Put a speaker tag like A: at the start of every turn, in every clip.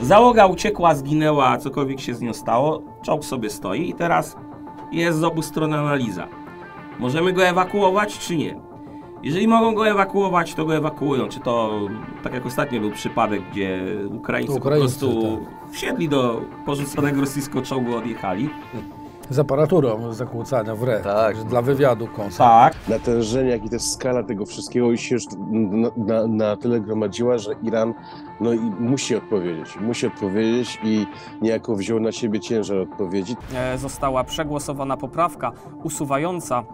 A: Załoga uciekła, zginęła, cokolwiek się z nią stało. Czołg sobie stoi i teraz jest z obu stron analiza. Możemy go ewakuować czy nie? Jeżeli mogą go ewakuować, to go ewakuują. Czy to, tak jak ostatnio był przypadek, gdzie Ukraińcy, Ukraińcy po prostu tak. wsiedli do porzuconego rosyjskiego czołgu, odjechali
B: z aparaturą zakłócania w re,
A: tak. dla wywiadu konsa.
C: Tak. Natężenie, jak i też skala tego wszystkiego się już na, na, na tyle gromadziła, że Iran no, i musi odpowiedzieć. Musi odpowiedzieć i niejako wziął na siebie ciężar odpowiedzi.
D: E, została przegłosowana poprawka usuwająca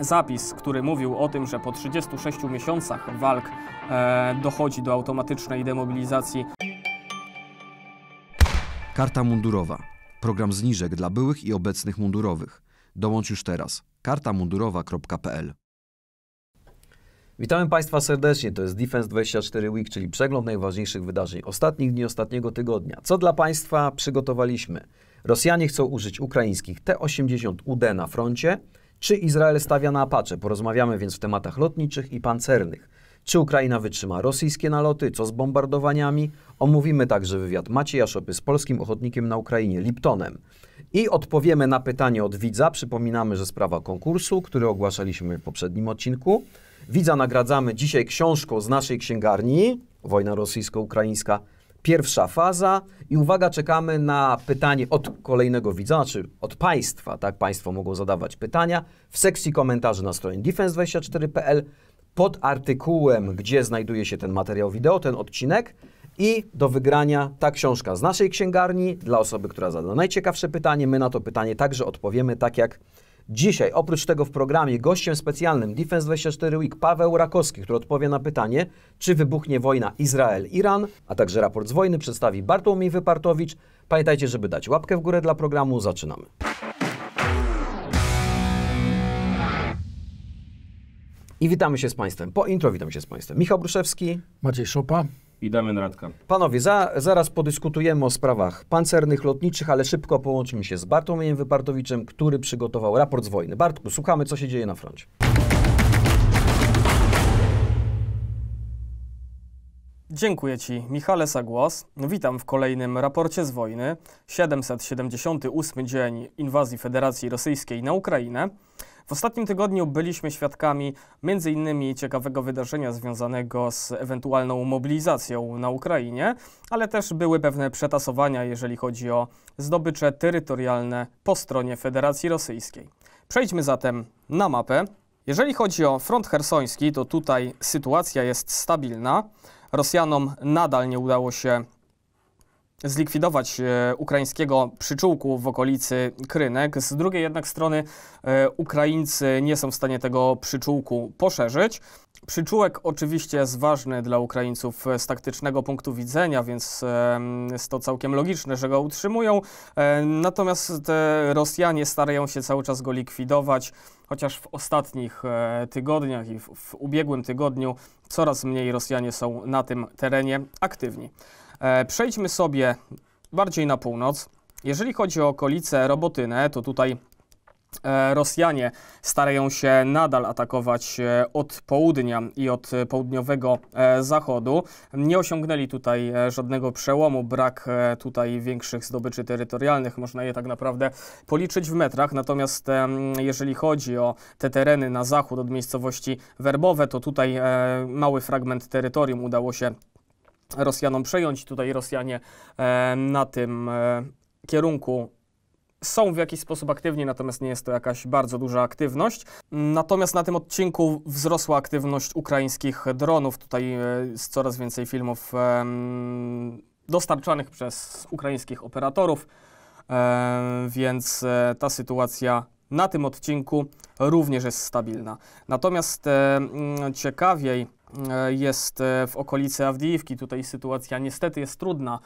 D: zapis, który mówił o tym, że po 36 miesiącach walk e, dochodzi do automatycznej demobilizacji.
E: Karta mundurowa Program zniżek dla byłych i obecnych mundurowych. Dołącz już teraz. kartamundurowa.pl Witamy Państwa serdecznie. To jest Defense 24 Week, czyli przegląd najważniejszych wydarzeń ostatnich dni, ostatniego tygodnia. Co dla Państwa przygotowaliśmy? Rosjanie chcą użyć ukraińskich T-80UD na froncie. Czy Izrael stawia na Apache? Porozmawiamy więc w tematach lotniczych i pancernych. Czy Ukraina wytrzyma rosyjskie naloty? Co z bombardowaniami? Omówimy także wywiad Macieja Szopy z polskim ochotnikiem na Ukrainie, Liptonem. I odpowiemy na pytanie od widza. Przypominamy, że sprawa konkursu, który ogłaszaliśmy w poprzednim odcinku. Widza nagradzamy dzisiaj książką z naszej księgarni, Wojna Rosyjsko-Ukraińska, pierwsza faza. I uwaga, czekamy na pytanie od kolejnego widza, znaczy od Państwa, tak? Państwo mogą zadawać pytania w sekcji komentarzy na stronie defense24.pl pod artykułem, gdzie znajduje się ten materiał wideo, ten odcinek. I do wygrania ta książka z naszej księgarni dla osoby, która zada najciekawsze pytanie. My na to pytanie także odpowiemy, tak jak dzisiaj. Oprócz tego w programie gościem specjalnym Defense 24 Week Paweł Rakowski, który odpowie na pytanie, czy wybuchnie wojna Izrael-Iran, a także raport z wojny przedstawi Bartłomiej Wypartowicz. Pamiętajcie, żeby dać łapkę w górę dla programu. Zaczynamy. I witamy się z Państwem. Po intro witam się z Państwem. Michał Bruszewski. Maciej Szopa. I Damian Radka. Panowie, za, zaraz podyskutujemy o sprawach pancernych, lotniczych, ale szybko połączymy się z Bartłomiejem Wypartowiczem, który przygotował raport z wojny. Bartku, słuchamy, co się dzieje na froncie.
D: Dziękuję Ci, Michale głos. Witam w kolejnym raporcie z wojny, 778 dzień inwazji Federacji Rosyjskiej na Ukrainę. W ostatnim tygodniu byliśmy świadkami m.in. ciekawego wydarzenia związanego z ewentualną mobilizacją na Ukrainie, ale też były pewne przetasowania, jeżeli chodzi o zdobycze terytorialne po stronie Federacji Rosyjskiej. Przejdźmy zatem na mapę. Jeżeli chodzi o front hersoński, to tutaj sytuacja jest stabilna. Rosjanom nadal nie udało się zlikwidować e, ukraińskiego przyczółku w okolicy Krynek. Z drugiej jednak strony e, Ukraińcy nie są w stanie tego przyczółku poszerzyć. Przyczółek oczywiście jest ważny dla Ukraińców e, z taktycznego punktu widzenia, więc jest to całkiem logiczne, że go utrzymują. Natomiast Rosjanie starają się cały czas go likwidować, chociaż w ostatnich tygodniach i w, w ubiegłym tygodniu coraz mniej Rosjanie są na tym terenie aktywni. E, przejdźmy sobie bardziej na północ. Jeżeli chodzi o okolice Robotynę, to tutaj e, Rosjanie starają się nadal atakować e, od południa i od południowego zachodu. Nie osiągnęli tutaj żadnego przełomu, brak tutaj większych zdobyczy terytorialnych, można je tak naprawdę policzyć w metrach. Natomiast jeżeli chodzi o te tereny na zachód od miejscowości Werbowe, to tutaj mały fragment terytorium udało się Rosjanom przejąć. Tutaj Rosjanie e, na tym e, kierunku są w jakiś sposób aktywni, natomiast nie jest to jakaś bardzo duża aktywność. Natomiast na tym odcinku wzrosła aktywność ukraińskich dronów. Tutaj jest coraz więcej filmów e, dostarczanych przez ukraińskich operatorów, więc ta sytuacja na tym odcinku również jest stabilna. Natomiast ciekawiej E, jest e, w okolicy Awdijiwki. Tutaj sytuacja niestety jest trudna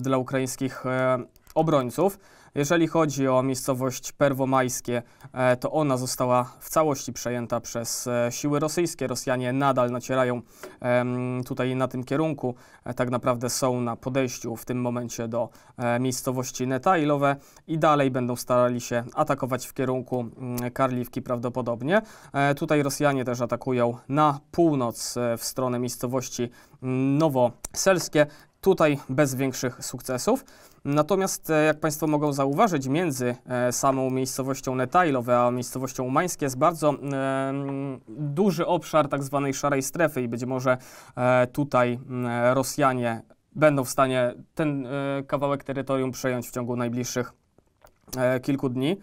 D: dla ukraińskich e, obrońców. Jeżeli chodzi o miejscowość Perwomajskie, e, to ona została w całości przejęta przez e, siły rosyjskie. Rosjanie nadal nacierają tutaj na tym kierunku. E, tak naprawdę są na podejściu w tym momencie do miejscowości Netailowe i dalej będą starali się atakować w kierunku mm, Karliwki prawdopodobnie. Tutaj Rosjanie też atakują na północ w stronę miejscowości mm, Nowoselskie. Tutaj bez większych sukcesów. Natomiast, e, jak Państwo mogą zauważyć, między e, samą miejscowością Netailowe a miejscowością Umańskie jest bardzo duży obszar tak zwanej szarej strefy i być może e, tutaj Rosjanie będą w stanie ten kawałek terytorium przejąć w ciągu najbliższych kilku dni.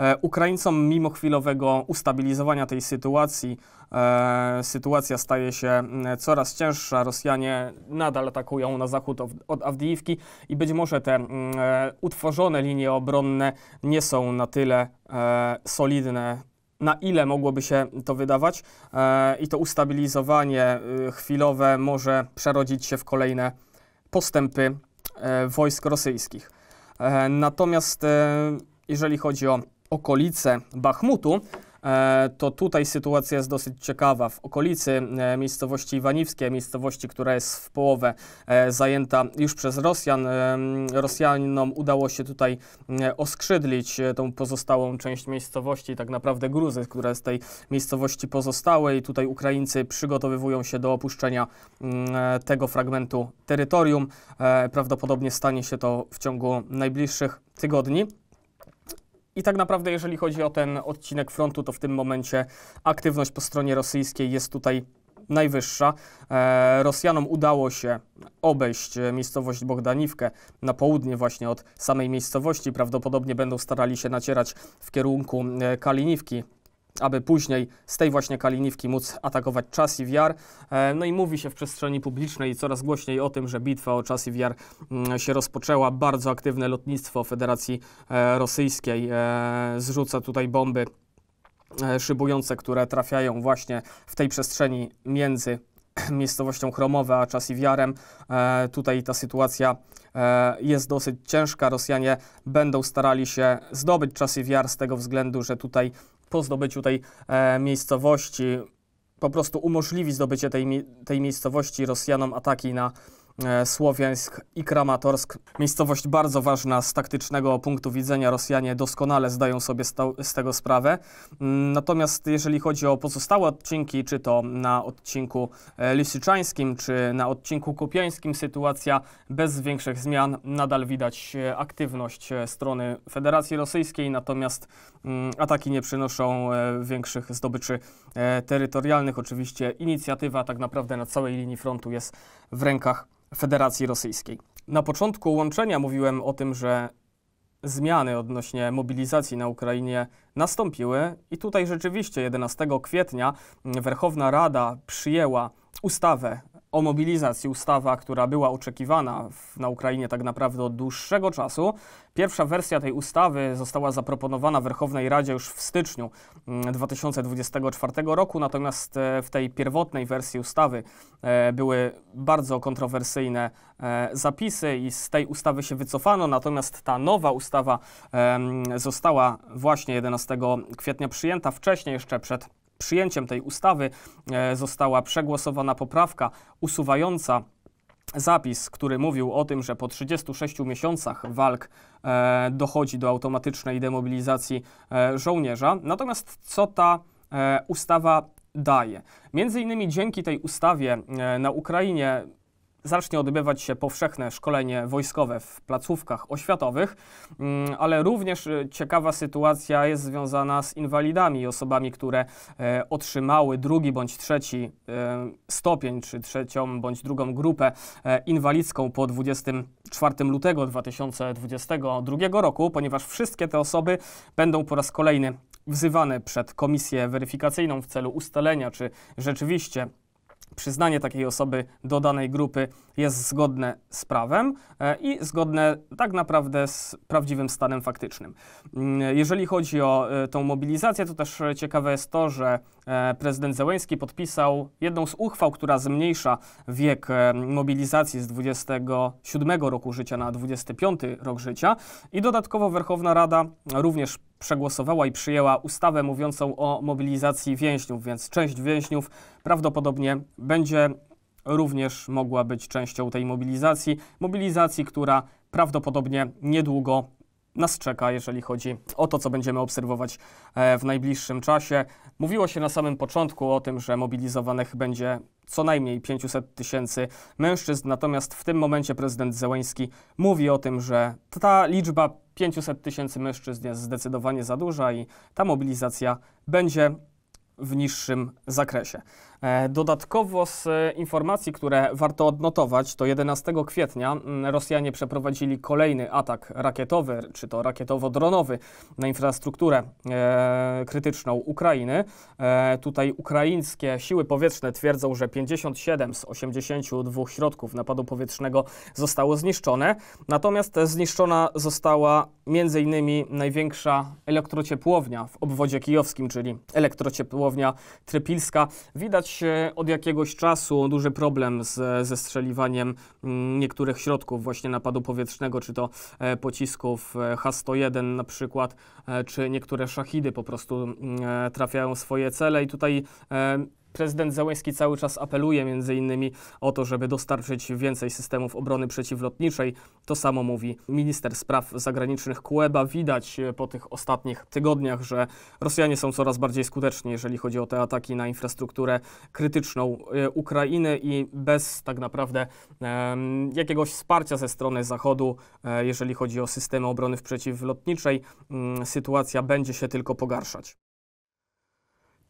D: E, Ukraińcom mimo chwilowego ustabilizowania tej sytuacji e, sytuacja staje się mm, coraz cięższa. Rosjanie nadal atakują na zachód od Awdijiwki i być może te mm, e, utworzone linie obronne nie są na tyle solidne, na ile mogłoby się to wydawać, i to ustabilizowanie y, chwilowe może przerodzić się w kolejne postępy wojsk rosyjskich. Natomiast jeżeli chodzi o okolice Bachmutu, e, to tutaj sytuacja jest dosyć ciekawa. W okolicy e, miejscowości Iwaniwskiej, miejscowości, która jest w połowę e, zajęta już przez Rosjan, Rosjanom udało się tutaj oskrzydlić tą pozostałą część miejscowości, tak naprawdę Gruzy, które z tej miejscowości pozostałe i tutaj Ukraińcy przygotowywują się do opuszczenia tego fragmentu terytorium. Prawdopodobnie stanie się to w ciągu najbliższych tygodni. I tak naprawdę, jeżeli chodzi o ten odcinek frontu, to w tym momencie aktywność po stronie rosyjskiej jest tutaj najwyższa. E, Rosjanom udało się obejść e, miejscowość Bogdaniwkę na południe właśnie od samej miejscowości. Prawdopodobnie będą starali się nacierać w kierunku e, Kaliniwki, aby później z tej właśnie Kaliniwki móc atakować czas i wiar. E, no i mówi się w przestrzeni publicznej coraz głośniej o tym, że bitwa o czas i wiar mm, się rozpoczęła. Bardzo aktywne lotnictwo Federacji e, Rosyjskiej e, zrzuca tutaj bomby szybujące, które trafiają właśnie w tej przestrzeni między miejscowością Chromowe, a czas i wiarem. tutaj ta sytuacja jest dosyć ciężka. Rosjanie będą starali się zdobyć czas i wiar z tego względu, że tutaj po zdobyciu tej e, miejscowości po prostu umożliwi zdobycie tej, tej miejscowości Rosjanom ataki na E, Słowiańsk i Kramatorsk. Miejscowość bardzo ważna z taktycznego punktu widzenia. Rosjanie doskonale zdają sobie z tego sprawę. Mm, natomiast jeżeli chodzi o pozostałe odcinki, czy to na odcinku e, lisyczańskim, czy na odcinku kupiańskim, sytuacja bez większych zmian. Nadal widać e, aktywność strony Federacji Rosyjskiej, natomiast mm, ataki nie przynoszą większych zdobyczy terytorialnych. Oczywiście inicjatywa tak naprawdę na całej linii frontu jest w rękach Federacji Rosyjskiej. Na początku łączenia mówiłem o tym, że zmiany odnośnie mobilizacji na Ukrainie nastąpiły i tutaj rzeczywiście 11 kwietnia Werchowna Rada przyjęła ustawę o mobilizacji, ustawa, która była oczekiwana w, na Ukrainie tak naprawdę od dłuższego czasu. Pierwsza wersja tej ustawy została zaproponowana Werchownej Radzie już w styczniu 2024 mm, roku, natomiast e, w tej pierwotnej wersji ustawy e, były bardzo kontrowersyjne e, zapisy i z tej ustawy się wycofano, natomiast ta nowa ustawa e, została właśnie 11 kwietnia przyjęta, wcześniej jeszcze przed przyjęciem tej ustawy e, została przegłosowana poprawka usuwająca zapis, który mówił o tym, że po 36 miesiącach walk e, dochodzi do automatycznej demobilizacji e, żołnierza. Natomiast co ta ustawa daje? Między innymi dzięki tej ustawie na Ukrainie zacznie odbywać się powszechne szkolenie wojskowe w placówkach oświatowych, mm, ale również e, ciekawa sytuacja jest związana z inwalidami, osobami, które e, otrzymały drugi bądź trzeci e, stopień, czy trzecią bądź drugą grupę inwalidzką po 24 lutego 2022 roku, ponieważ wszystkie te osoby będą po raz kolejny wzywane przed komisję weryfikacyjną w celu ustalenia, czy rzeczywiście przyznanie takiej osoby do danej grupy jest zgodne z prawem e, i zgodne tak naprawdę z prawdziwym stanem faktycznym. Mm, jeżeli chodzi o e, tą mobilizację, to też ciekawe jest to, że e, prezydent Zełęński podpisał jedną z uchwał, która zmniejsza wiek mobilizacji z 27 roku życia na 25 rok życia i dodatkowo Werchowna Rada również przegłosowała i przyjęła ustawę mówiącą o mobilizacji więźniów, więc część więźniów prawdopodobnie będzie również mogła być częścią tej mobilizacji. Mobilizacji, która prawdopodobnie niedługo nas czeka, jeżeli chodzi o to, co będziemy obserwować e, w najbliższym czasie. Mówiło się na samym początku o tym, że mobilizowanych będzie co najmniej 500 tysięcy mężczyzn. Natomiast w tym momencie prezydent Zełański mówi o tym, że ta liczba 500 tysięcy mężczyzn jest zdecydowanie za duża i ta mobilizacja będzie w niższym zakresie. E, dodatkowo z informacji, które warto odnotować, to 11 kwietnia mm, Rosjanie przeprowadzili kolejny atak rakietowy, czy to rakietowo-dronowy na infrastrukturę e, krytyczną Ukrainy. E, tutaj ukraińskie siły powietrzne twierdzą, że 57 z 82 środków napadu powietrznego zostało zniszczone, natomiast zniszczona została m.in. największa elektrociepłownia w obwodzie kijowskim, czyli elektrociepłownia Trypilska. Widać E, od jakiegoś czasu duży problem z, ze strzeliwaniem mm, niektórych środków właśnie napadu powietrznego, czy to e, pocisków e, H-101 na przykład, czy niektóre szachidy po prostu mm, trafiają swoje cele i tutaj Prezydent Zełęski cały czas apeluje między innymi o to, żeby dostarczyć więcej systemów obrony przeciwlotniczej. To samo mówi minister spraw zagranicznych Kueba. Widać e, po tych ostatnich tygodniach, że Rosjanie są coraz bardziej skuteczni, jeżeli chodzi o te ataki na infrastrukturę krytyczną e, Ukrainy i bez tak naprawdę um, jakiegoś wsparcia ze strony Zachodu, e, jeżeli chodzi o systemy obrony przeciwlotniczej, um, sytuacja będzie się tylko pogarszać.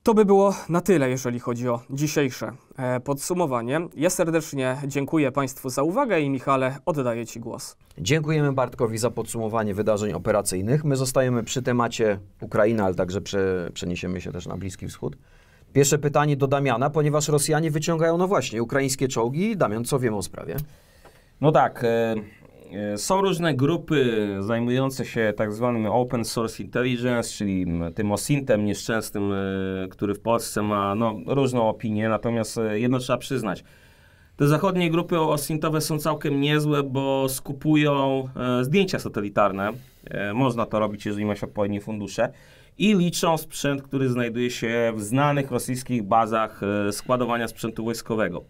D: To by było na tyle, jeżeli chodzi o dzisiejsze e, podsumowanie. Ja serdecznie dziękuję Państwu za uwagę i Michale, oddaję Ci głos.
E: Dziękujemy Bartkowi za podsumowanie wydarzeń operacyjnych. My zostajemy przy temacie Ukrainy, ale także przeniesiemy się też na Bliski Wschód. Pierwsze pytanie do Damiana, ponieważ Rosjanie wyciągają, no właśnie, ukraińskie czołgi. Damian, co wiemy o sprawie? No tak. Y
A: E, są różne grupy zajmujące się tak zwanym open source intelligence, czyli tym osintem nieszczęsnym, e, który w Polsce ma no, różną opinię, natomiast e, jedno trzeba przyznać. Te zachodnie grupy osintowe są całkiem niezłe, bo skupują zdjęcia satelitarne. można to robić, jeżeli masz odpowiednie fundusze. I liczą sprzęt, który znajduje się w znanych rosyjskich bazach składowania sprzętu wojskowego.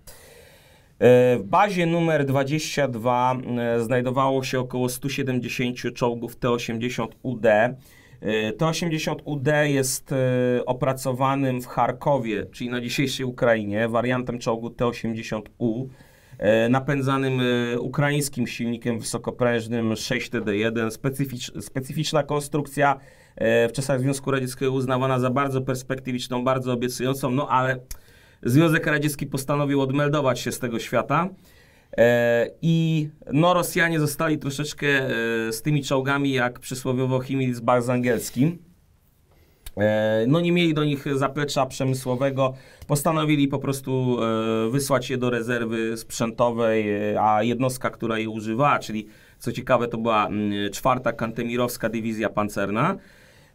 A: E, w bazie numer 22 e, znajdowało się około 170 czołgów T-80UD. E, T-80UD jest opracowanym w Charkowie, czyli na dzisiejszej Ukrainie, wariantem czołgu T-80U napędzanym ukraińskim silnikiem wysokoprężnym 6TD1. specyficzna konstrukcja w czasach Związku Radzieckiego uznawana za bardzo perspektywiczną, bardzo obiecującą, no ale Związek Radziecki postanowił odmeldować się z tego świata. E, I no, Rosjanie zostali troszeczkę e, z tymi czołgami, jak przysłowiowo Himmels z angielskim. E, no nie mieli do nich zaplecza przemysłowego, postanowili po prostu wysłać je do rezerwy sprzętowej, a jednostka, która je używała, czyli co ciekawe to była mm, czwarta kantemirowska dywizja pancerna,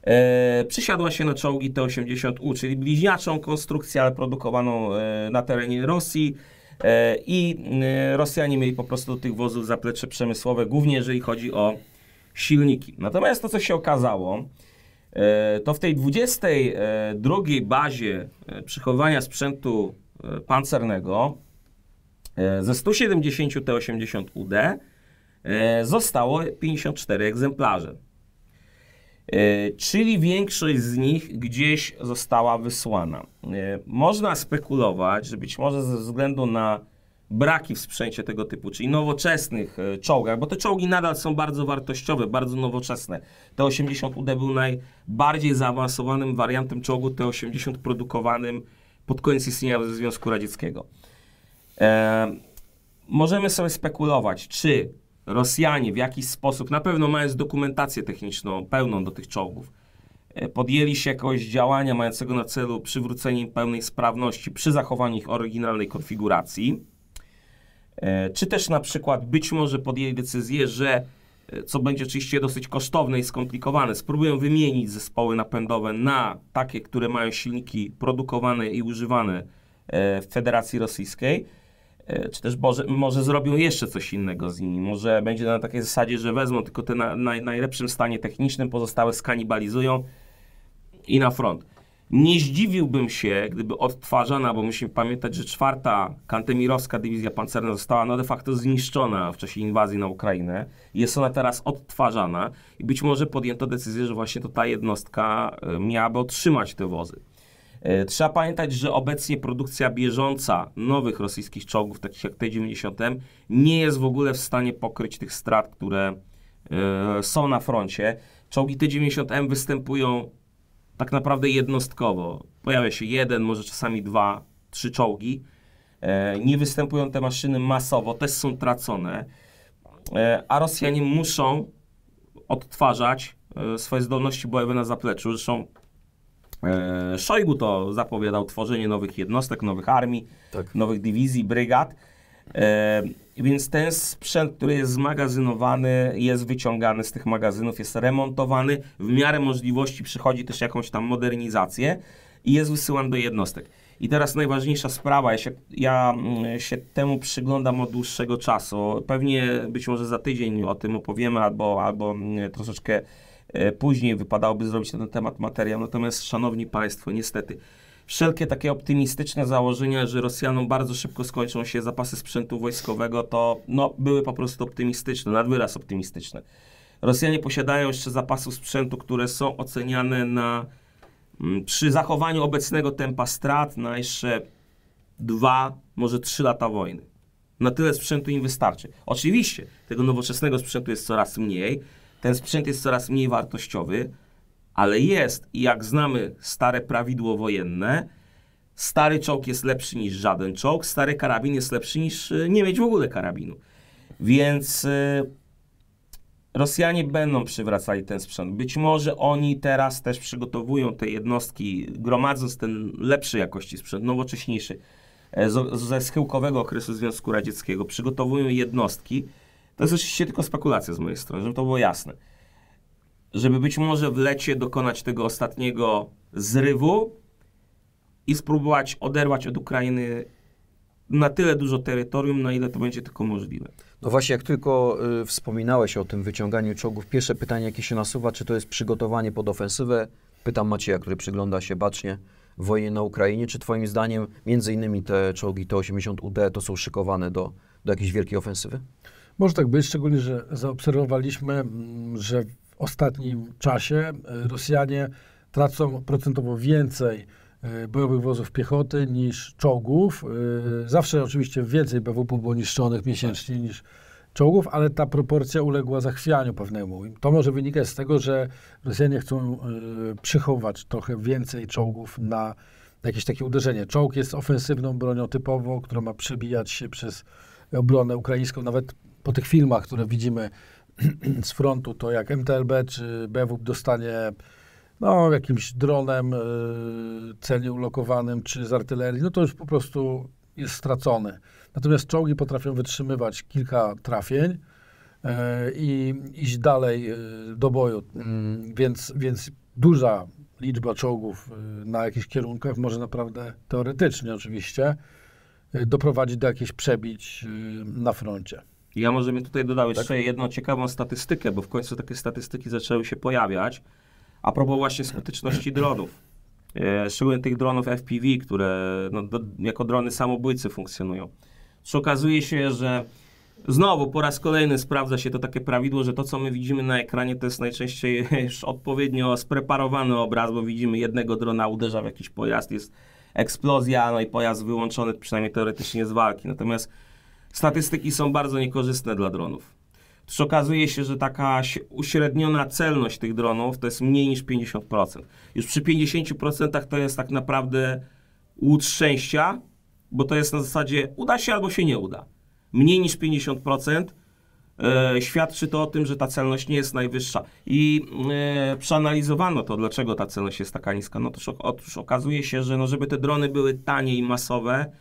A: E, przysiadła się na czołgi T-80U, czyli bliźniaczą konstrukcję, ale produkowaną e, na terenie Rosji. E, I e, Rosjanie mieli po prostu do tych wozów zaplecze przemysłowe, głównie jeżeli chodzi o silniki. Natomiast to, co się okazało, e, to w tej 22 e, bazie przechowywania sprzętu pancernego ze 170 T-80UD zostało 54 egzemplarze. E, czyli większość z nich gdzieś została wysłana. E, można spekulować, że być może ze względu na braki w sprzęcie tego typu, czyli nowoczesnych e, czołgach, bo te czołgi nadal są bardzo wartościowe, bardzo nowoczesne. T-80UD był najbardziej zaawansowanym wariantem czołgu T-80 produkowanym pod koniec istnienia Związku Radzieckiego. możemy sobie spekulować, czy Rosjanie w jakiś sposób, na pewno mając dokumentację techniczną pełną do tych czołgów, e, podjęli się jakoś działania mającego na celu przywrócenie im pełnej sprawności przy zachowaniu ich oryginalnej konfiguracji, e, czy też na przykład być może podjęli decyzję, że e, co będzie oczywiście dosyć kosztowne i skomplikowane, spróbują wymienić zespoły napędowe na takie, które mają silniki produkowane i używane w Federacji Rosyjskiej, E, czy też może, może zrobią jeszcze coś innego z nimi. Może będzie na takiej zasadzie, że wezmą tylko te na, na najlepszym stanie technicznym, pozostałe skanibalizują i na front. Nie zdziwiłbym się, gdyby odtwarzana, bo musimy pamiętać, że czwarta kantemirowska dywizja pancerna została no de facto zniszczona w czasie inwazji na Ukrainę. Jest ona teraz odtwarzana i być może podjęto decyzję, że właśnie to ta jednostka e, miałaby otrzymać te wozy. E, trzeba pamiętać, że obecnie produkcja bieżąca nowych rosyjskich czołgów, takich jak T-90M, nie jest w ogóle w stanie pokryć tych strat, które e, są na froncie. Czołgi T-90M występują tak naprawdę jednostkowo. Pojawia się jeden, może czasami dwa, trzy czołgi. E, nie występują te maszyny masowo, też są tracone, a Rosjanie muszą odtwarzać swoje zdolności bojowe na zapleczu. Zresztą E, Szojgu to zapowiadał tworzenie nowych jednostek, nowych armii, tak. nowych dywizji, brygad. E, więc ten sprzęt, który jest zmagazynowany, jest wyciągany z tych magazynów, jest remontowany, w miarę możliwości przychodzi też jakąś tam modernizację i jest wysyłany do jednostek. I teraz najważniejsza sprawa, ja się, ja mm, się temu przyglądam od dłuższego czasu. Pewnie być może za tydzień o tym opowiemy albo, albo mm, troszeczkę E, później wypadałoby zrobić na ten temat materiał. Natomiast, szanowni państwo, niestety, wszelkie takie optymistyczne założenia, że Rosjanom bardzo szybko skończą się zapasy sprzętu wojskowego, to no, były po prostu optymistyczne, nad wyraz optymistyczne. Rosjanie posiadają jeszcze zapasów sprzętu, które są oceniane na mm, przy zachowaniu obecnego tempa strat na jeszcze dwa, może trzy lata wojny. Na tyle sprzętu im wystarczy. Oczywiście tego nowoczesnego sprzętu jest coraz mniej, ten sprzęt jest coraz mniej wartościowy, ale jest i jak znamy stare prawidło wojenne, stary czołg jest lepszy niż żaden czołg, stary karabin jest lepszy niż e, nie mieć w ogóle karabinu. Więc e, Rosjanie będą przywracali ten sprzęt. Być może oni teraz też przygotowują te jednostki, gromadząc ten lepszej jakości sprzęt, nowocześniejszy, e, ze schyłkowego okresu Związku Radzieckiego, przygotowują jednostki, to jest oczywiście tylko spekulacja z mojej strony, żeby to było jasne. Żeby być może w lecie dokonać tego ostatniego zrywu i spróbować oderwać od Ukrainy
E: na tyle dużo terytorium, na ile to będzie tylko możliwe. No właśnie, jak tylko y, wspominałeś o tym wyciąganiu czołgów, pierwsze pytanie, jakie się nasuwa, czy to jest przygotowanie pod ofensywę? Pytam Macieja, który przygląda się bacznie wojnie na Ukrainie. Czy twoim zdaniem między innymi te czołgi T-80UD to są szykowane do, do jakiejś wielkiej ofensywy?
B: Może tak być, szczególnie, że zaobserwowaliśmy, mm, że w ostatnim czasie e, Rosjanie tracą procentowo więcej e, bojowych wozów piechoty niż czołgów. E, zawsze oczywiście więcej BWP było niszczonych miesięcznie niż czołgów, ale ta proporcja uległa zachwianiu pewnemu. To może wynikać z tego, że Rosjanie chcą przychować trochę więcej czołgów na jakieś takie uderzenie. Czołg jest ofensywną bronią typowo, która ma przebijać się przez obronę ukraińską, nawet po tych filmach, które widzimy z frontu, to jak MTLB czy BWP dostanie no, jakimś dronem y, e, celnie ulokowanym czy z artylerii, no to już po prostu jest stracony. Natomiast czołgi potrafią wytrzymywać kilka trafień y, i iść dalej y, do boju, mm, więc, więc duża liczba czołgów na jakichś kierunkach może naprawdę, teoretycznie oczywiście, doprowadzić do jakichś przebić na froncie.
A: Ja może bym tutaj dodał jeszcze tak? jedną ciekawą statystykę, bo w końcu takie statystyki zaczęły się pojawiać. A propos właśnie skuteczności dronów. E, szczególnie tych dronów FPV, które no, do, jako drony samobójcy funkcjonują. Czy okazuje się, że znowu po raz kolejny sprawdza się to takie prawidło, że to, co my widzimy na ekranie, to jest najczęściej już odpowiednio spreparowany obraz, bo widzimy jednego drona uderza w jakiś pojazd, jest eksplozja, no i pojazd wyłączony przynajmniej teoretycznie z walki. Natomiast statystyki są bardzo niekorzystne dla dronów. Otóż okazuje się, że taka uśredniona celność tych dronów to jest mniej niż 50%. Już przy 50% to jest tak naprawdę łód szczęścia, bo to jest na zasadzie uda się albo się nie uda. Mniej niż 50% e, świadczy to o tym, że ta celność nie jest najwyższa. I e, przeanalizowano to, dlaczego ta celność jest taka niska. No toż, otóż okazuje się, że no, żeby te drony były tanie i masowe,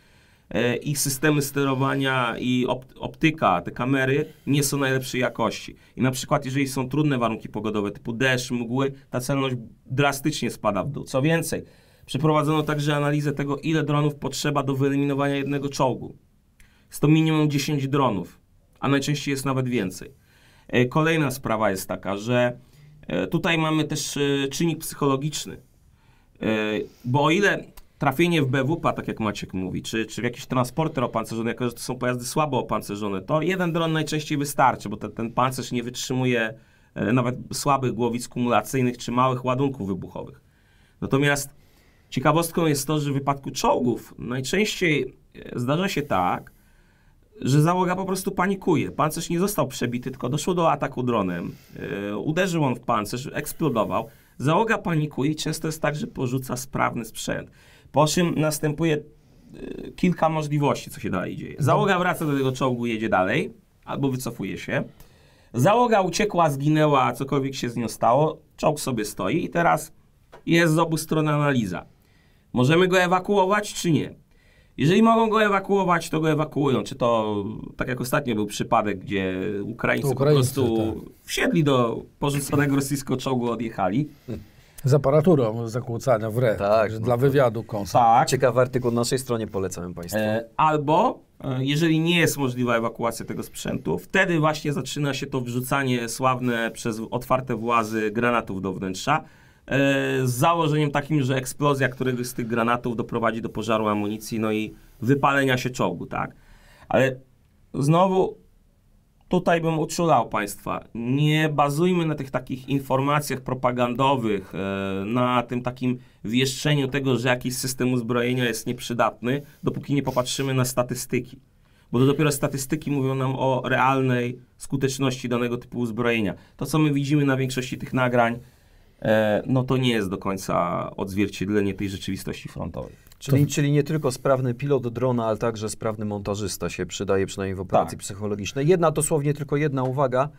A: E, ich systemy sterowania i optyka, te kamery nie są najlepszej jakości. I na przykład jeżeli są trudne warunki pogodowe typu deszcz, mgły, ta celność drastycznie spada w dół. Co więcej, przeprowadzono także analizę tego, ile dronów potrzeba do wyeliminowania jednego czołgu. Jest to minimum 10 dronów, a najczęściej jest nawet więcej. E, kolejna sprawa jest taka, że e, tutaj mamy też czynnik psychologiczny. Bo o ile trafienie w BWP, tak jak Maciek mówi, czy, czy w jakiś transporter opancerzony, jako że to są pojazdy słabo opancerzone, to jeden dron najczęściej wystarczy, bo ten pancerz nie wytrzymuje e, nawet słabych głowic kumulacyjnych czy małych ładunków wybuchowych. Natomiast ciekawostką jest to, że w wypadku czołgów najczęściej e, zdarza się tak, że załoga po prostu panikuje. Pancerz nie został przebity, tylko doszło do ataku dronem. E, uderzył on w pancerz, eksplodował. Załoga panikuje i często jest tak, że porzuca sprawny sprzęt. Po czym następuje y, kilka możliwości, co się dalej dzieje. Załoga wraca do tego czołgu, jedzie dalej, albo wycofuje się. Załoga uciekła, zginęła, cokolwiek się z nią stało, czołg sobie stoi i teraz jest z obu stron analiza. Możemy go ewakuować, czy nie? Jeżeli mogą go ewakuować, to go ewakuują. Czy to, tak jak ostatnio był przypadek, gdzie Ukraińcy, Ukraińcy po
E: prostu tak. wsiedli do porzuconego rosyjskiego czołgu, odjechali.
B: Z aparaturą
E: zakłócania w re, tak, no. dla wywiadu konsa. Tak. Ciekawy artykuł na naszej stronie, polecamy Państwu. E,
A: albo, e, jeżeli nie jest możliwa ewakuacja tego sprzętu,
E: wtedy właśnie zaczyna się to
A: wrzucanie sławne przez otwarte włazy granatów do wnętrza, e, z założeniem takim, że eksplozja któregoś z tych granatów doprowadzi do pożaru amunicji, no i wypalenia się czołgu, tak? Ale znowu tutaj bym uczulał Państwa. Nie bazujmy na tych takich informacjach propagandowych, e, na tym takim wieszczeniu tego, że jakiś system uzbrojenia jest nieprzydatny, dopóki nie popatrzymy na statystyki. Bo to dopiero statystyki mówią nam o realnej skuteczności danego typu uzbrojenia. To, co my widzimy na większości tych nagrań, e, no to nie jest do końca
E: odzwierciedlenie tej rzeczywistości frontowej. Czyli, to... czyli nie tylko sprawny pilot drona, ale także sprawny montażysta się przydaje przynajmniej w operacji tak. psychologicznej. Jedna, dosłownie tylko jedna uwaga.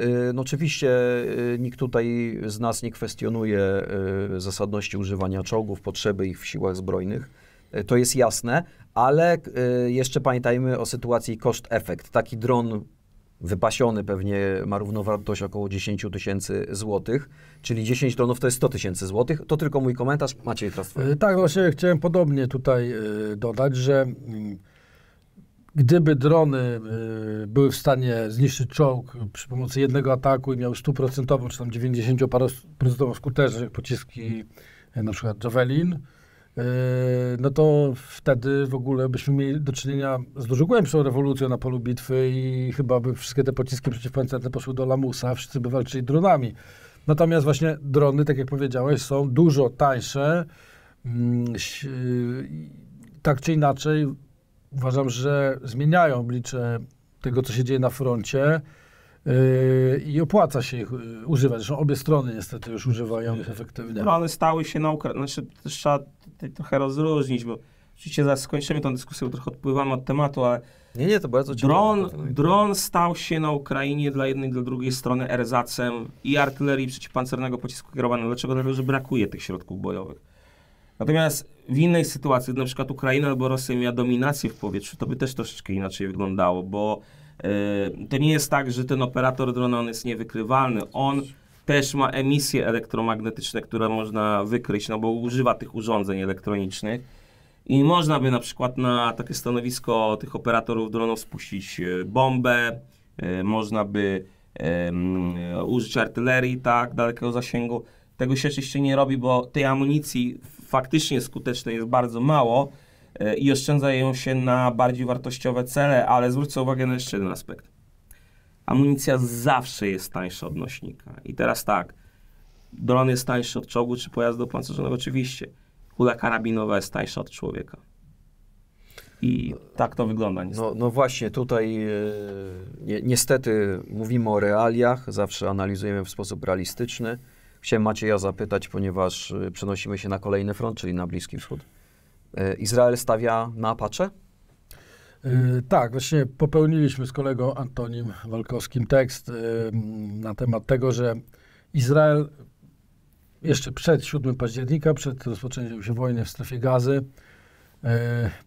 E: Y, no oczywiście y, nikt tutaj z nas nie kwestionuje y, zasadności używania czołgów, potrzeby ich w siłach zbrojnych. To jest jasne, ale jeszcze pamiętajmy o sytuacji koszt-efekt. Taki dron wypasiony pewnie ma równowartość około 10 tysięcy złotych, czyli 10 dronów to jest 100 tysięcy złotych. To tylko mój komentarz. Maciej, teraz twoje.
B: E, tak, właśnie chciałem podobnie tutaj e, dodać, że mm, gdyby drony e, były w stanie zniszczyć czołg przy pomocy jednego ataku i miał 100% czy tam 90% skuteczność pociski na przykład Javelin, Yy, no to wtedy w ogóle byśmy mieli do czynienia z dużo głębszą rewolucją na polu bitwy i chyba by wszystkie te pociski przeciwpancerne poszły do lamusa, wszyscy by walczyli dronami. Natomiast właśnie drony, tak jak powiedziałeś, są dużo tańsze. Mm, yy, tak czy inaczej, uważam, że zmieniają oblicze tego, co się dzieje na froncie. Yy, i opłaca się ich yy, używać. Zresztą obie strony niestety już używają ich efektywnie. No
A: ale stały się na Ukrainie, znaczy, trzeba tutaj trochę rozróżnić, bo oczywiście zaraz skończymy tę dyskusję, bo trochę odpływamy od tematu, ale nie, nie, to bardzo dron, tak, no dron stał się na Ukrainie dla jednej i dla drugiej strony erzacem i artylerii przeciwpancernego pocisku kierowanego. Dlaczego? Dlatego, że brakuje tych środków bojowych. Natomiast w innej sytuacji, na przykład Ukraina albo Rosja miała dominację w powietrzu, to by też troszeczkę inaczej wyglądało, bo yy, to nie jest tak, że ten operator drona on jest niewykrywalny. On też ma emisje elektromagnetyczne, które można wykryć, no bo używa tych urządzeń elektronicznych. I można by na przykład na takie stanowisko tych operatorów dronów spuścić e, bombę, e, można by użyć artylerii, tak, dalekiego zasięgu. Tego się oczywiście nie robi, bo tej amunicji faktycznie skutecznej jest bardzo mało e, i oszczędza ją się na bardziej wartościowe cele, ale zwróćcie uwagę na jeszcze jeden aspekt amunicja zawsze jest tańsza od nośnika. I teraz tak, dron jest tańszy od czołgu czy pojazdu pancerzonego, oczywiście. Kula karabinowa jest tańsza od człowieka. I
E: tak to wygląda. No, no właśnie, tutaj e, niestety mówimy o realiach, zawsze analizujemy w sposób realistyczny. Chciałem Macieja zapytać, ponieważ e, przenosimy się na kolejny front, czyli na Bliski Wschód. E, Izrael stawia na Apache?
B: Y, tak, właśnie popełniliśmy z kolegą Antonim Walkowskim tekst y, na temat tego, że Izrael jeszcze przed 7 października, przed rozpoczęciem się wojny w strefie gazy, y,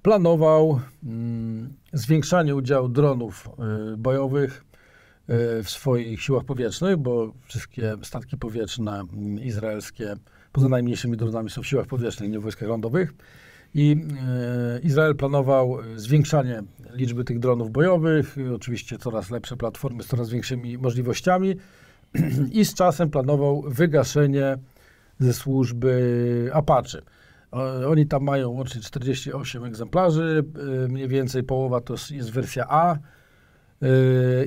B: planował mm, zwiększanie udziału dronów bojowych w swoich siłach powietrznych, bo wszystkie statki powietrzne mm, izraelskie poza najmniejszymi dronami są w siłach powietrznych, nie w wojskach lądowych. I e, Izrael planował e, zwiększanie liczby tych dronów bojowych, e, oczywiście coraz lepsze platformy z coraz większymi możliwościami i z czasem planował wygaszenie ze służby Apache. Oni tam mają łącznie 48 egzemplarzy, mniej więcej połowa to jest wersja A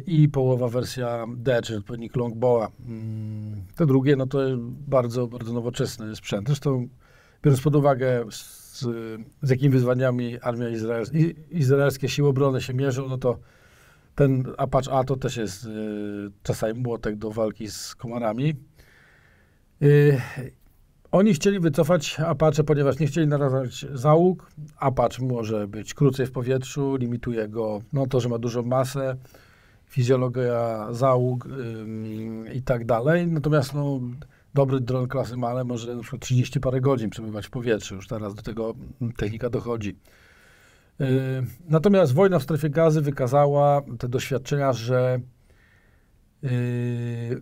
B: i połowa wersja D, czyli odpowiednik Longboa. Mm, te drugie, no to bardzo, bardzo nowoczesny sprzęt. Zresztą biorąc pod uwagę z, z jakimi wyzwaniami armia izraelska, izraelskie siły obronne się mierzą, no to ten Apache A to też jest y, czasami młotek do walki z komarami. Y, oni chcieli wycofać Apache, ponieważ nie chcieli narażać załóg. Apache może być krócej w powietrzu, limituje go no, to, że ma dużą masę, fizjologia załóg y, i tak dalej. Natomiast no, dobry dron klasy Male może na przykład 30 parę godzin przebywać w powietrzu. Już teraz do tego mm, technika dochodzi. Y, natomiast wojna w strefie gazy wykazała te doświadczenia, że y,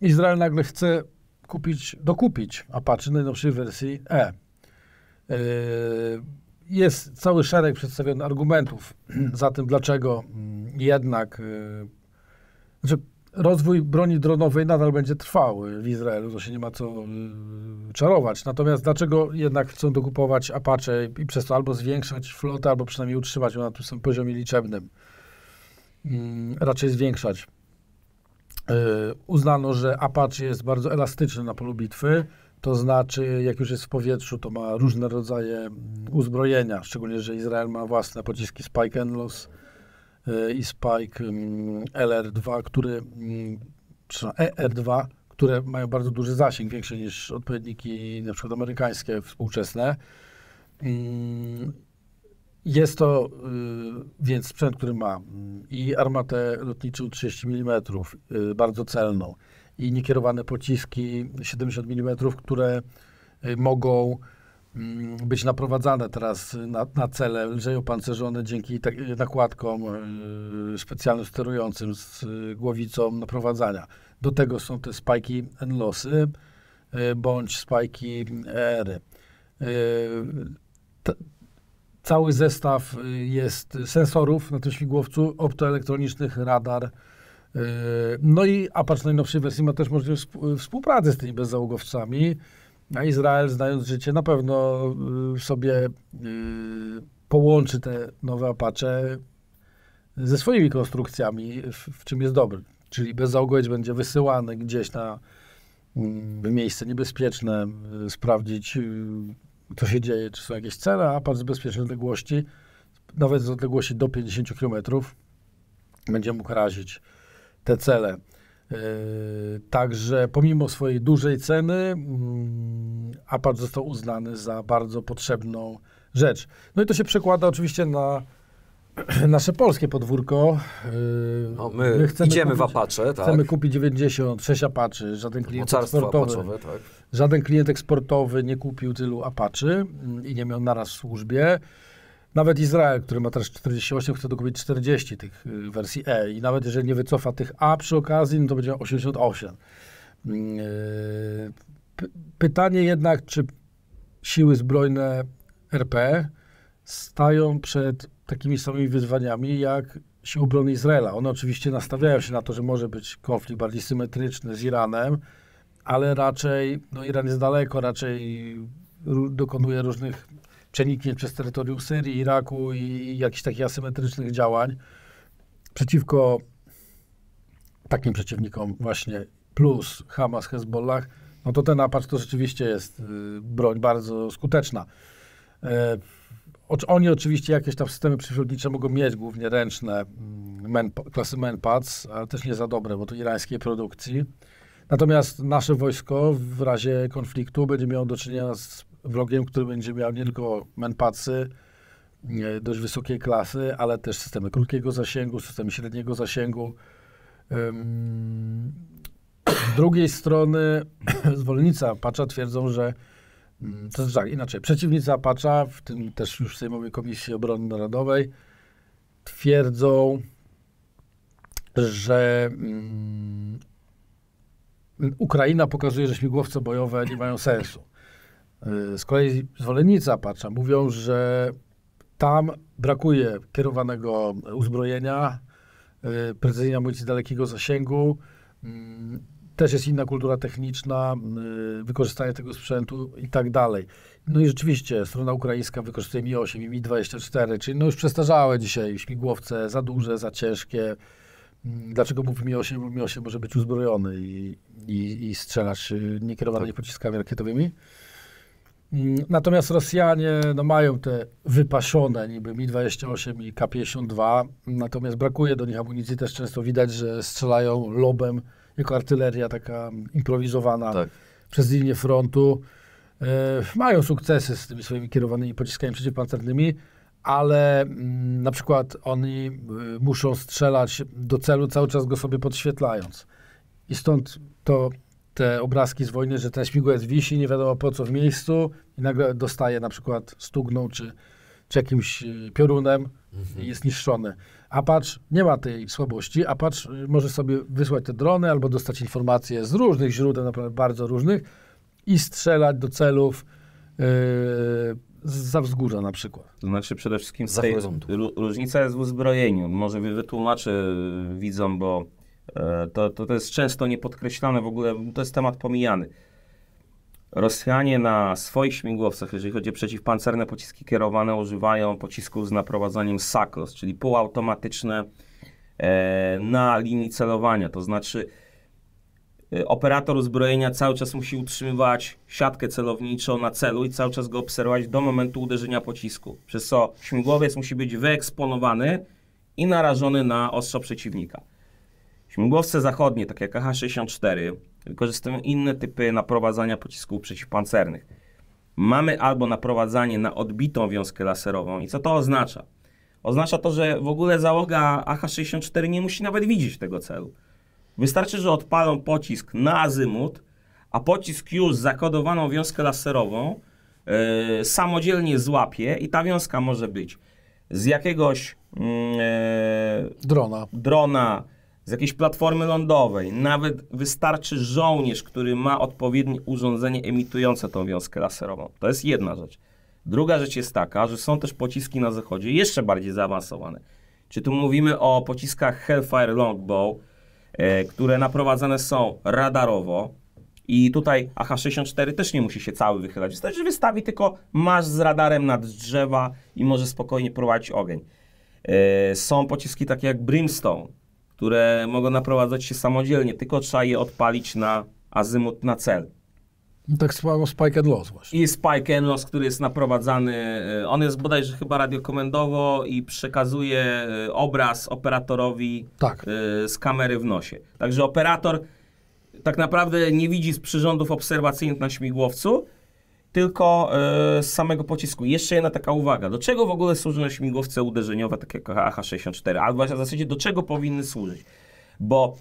B: Izrael nagle chce kupić, dokupić Apache no najnowszej wersji E. Y, jest cały szereg przedstawionych argumentów za tym, dlaczego mm, jednak, znaczy rozwój broni dronowej nadal będzie trwały w Izraelu, to się nie ma co y, czarować. Natomiast dlaczego jednak chcą dokupować Apache i przez to albo zwiększać flotę, albo przynajmniej utrzymać ją na tym poziomie liczebnym? Mm, raczej zwiększać. Y, uznano, że Apache jest bardzo elastyczny na polu bitwy, to znaczy jak już jest w powietrzu, to ma różne rodzaje mm, uzbrojenia, szczególnie, że Izrael ma własne pociski Spike and Loss, Y, i Spike y, LR2, który, y, ER2, e które mają bardzo duży zasięg, większy niż odpowiedniki na przykład amerykańskie współczesne. Jest to więc sprzęt, który ma i armatę lotniczą 30 mm, bardzo celną, i niekierowane pociski 70 mm, które mogą Mm, być naprowadzane teraz na, na cele lżej opancerzone dzięki tak, nakładkom yy, specjalnym sterującym z e, głowicą naprowadzania. Do tego są te spajki NLOS, yy, e, bądź spajki ERY. Yy, cały zestaw jest sensorów na tym śmigłowcu, optoelektronicznych, radar, no i Apache najnowszej wersji ma też możliwość współpracy z tymi bezzałogowcami. A Izrael, znając życie, na pewno y, sobie y, połączy te nowe Apache ze swoimi konstrukcjami, w, czym jest dobry. Czyli bez załogowiec będzie wysyłany gdzieś na mm, miejsce niebezpieczne, y, sprawdzić, co się dzieje, czy są jakieś cele, a Apache z bezpiecznej odległości, nawet z odległości do 50 km, będzie mógł razić te cele. E, także pomimo swojej dużej ceny mm, Apache został uznany za bardzo potrzebną rzecz. No i to się przekłada oczywiście na nasze polskie podwórko. E, no, my, my idziemy kupić, w Apache, tak. Chcemy kupić 96 Apache, żaden klient Mocarstwo eksportowy. Tak. Żaden klient eksportowy nie kupił tylu Apache mm, i nie miał naraz w służbie. Nawet Izrael, który ma teraz 48, chce dokupić 40 tych y, wersji E i nawet jeżeli nie wycofa tych A przy okazji, no to będzie 88. Mm, y, pytanie jednak, czy siły zbrojne RP e stają przed takimi samymi wyzwaniami jak siły obrony Izraela. One oczywiście nastawiają się na to, że może być konflikt bardziej symetryczny z Iranem, ale raczej, no Iran jest daleko, raczej dokonuje różnych przeniknie przez terytorium Syrii, Iraku i, i jakichś takich asymetrycznych działań przeciwko takim przeciwnikom właśnie plus Hamas, Hezbollah, no to ten aparat to rzeczywiście jest y, broń bardzo skuteczna. E, oni oczywiście jakieś tam systemy przyrodnicze mogą mieć, głównie ręczne, men, mm, klasy Menpads, ale też nie za dobre, bo to irańskiej produkcji. Natomiast nasze wojsko w razie konfliktu będzie miało do czynienia z blogiem, który będzie miał nie tylko menpacy dość wysokiej klasy, ale też systemy krótkiego zasięgu, systemy średniego zasięgu. Z drugiej strony zwolennicy Apache twierdzą, że mm, to jest znaczy tak, inaczej, przeciwnicy Apache, w tym też już Sejmowej Komisji Obrony Narodowej, twierdzą, że mm, Ukraina pokazuje, że śmigłowce bojowe nie mają sensu. Y, z kolei zwolennicy Apacha mówią, że tam brakuje kierowanego uzbrojenia, y, precyzyjnej amunicji dalekiego zasięgu, mm, też jest inna kultura techniczna, y, wykorzystanie tego sprzętu i tak dalej. No i rzeczywiście strona ukraińska wykorzystuje Mi-8 i Mi-24, czyli no już przestarzałe dzisiaj śmigłowce, za duże, za ciężkie. Mm, dlaczego mówi Mi-8? Mi-8 może być uzbrojony i, i, i strzelać niekierowanymi tak. pociskami rakietowymi. Mm, natomiast Rosjanie no, mają te wypasione niby Mi-28 i K-52, natomiast brakuje do nich amunicji. Też często widać, że strzelają lobem jako artyleria taka mm, improwizowana tak. przez linię frontu. E, mają sukcesy z tymi swoimi kierowanymi pociskami przeciwpancernymi, ale mm, na przykład oni y, muszą strzelać do celu, cały czas go sobie podświetlając. I stąd to te obrazki z wojny, że ten śmigłowiec wisi, nie wiadomo po co w miejscu i nagle dostaje na przykład stugną czy, czy jakimś y, piorunem mhm. i jest niszczony. Apacz nie ma tej słabości. Apacz y, może sobie wysłać te drony albo dostać informacje z różnych źródeł, naprawdę bardzo różnych i strzelać do celów yy, za wzgórza
A: na przykład. znaczy przede wszystkim tej, różnica jest w uzbrojeniu. Może wytłumaczę y, widzom, bo E, to, to, to jest często niepodkreślane w ogóle, to jest temat pomijany. Rosjanie na swoich śmigłowcach, jeżeli chodzi o przeciwpancerne pociski kierowane, używają pocisków z naprowadzeniem SAKOS, czyli półautomatyczne e, na linii celowania. To znaczy, e, operator uzbrojenia cały czas musi utrzymywać siatkę celowniczą na celu i cały czas go obserwować do momentu uderzenia pocisku. Przez co śmigłowiec musi być wyeksponowany i narażony na ostrza przeciwnika. Śmigłowce zachodnie, takie jak AH-64, wykorzystują inne typy naprowadzania pocisków przeciwpancernych. Mamy albo naprowadzanie na odbitą wiązkę laserową. I co to oznacza? Oznacza to, że w ogóle załoga AH-64 nie musi nawet widzieć tego celu. Wystarczy, że odpalą pocisk na azymut, a pocisk już z zakodowaną wiązkę laserową yy, samodzielnie złapie i ta wiązka może być z jakiegoś yy, drona. drona z jakiejś platformy lądowej, nawet wystarczy żołnierz, który ma odpowiednie urządzenie emitujące tą wiązkę laserową. To jest jedna rzecz. Druga rzecz jest taka, że są też pociski na zachodzie jeszcze bardziej zaawansowane. Czy tu mówimy o pociskach Hellfire Longbow, e, które naprowadzane są radarowo i tutaj AH-64 też nie musi się cały wychylać. Wystarczy, wystawić wystawi tylko masz z radarem nad drzewa i może spokojnie prowadzić ogień. E, są pociski takie jak Brimstone, które mogą naprowadzać się samodzielnie, tylko trzeba je odpalić na azymut, na cel.
B: Tak samo Spike and Loss
A: właśnie. I Spike and Loss, który jest naprowadzany, e, on jest bodajże chyba radiokomendowo i przekazuje e, obraz operatorowi tak. E, z kamery w nosie. Także operator tak naprawdę nie widzi z przyrządów obserwacyjnych na śmigłowcu, tylko e, z samego pocisku. Jeszcze jedna taka uwaga. Do czego w ogóle służą śmigłowce uderzeniowe, takie jak AH-64? A w zasadzie do czego powinny służyć? Bo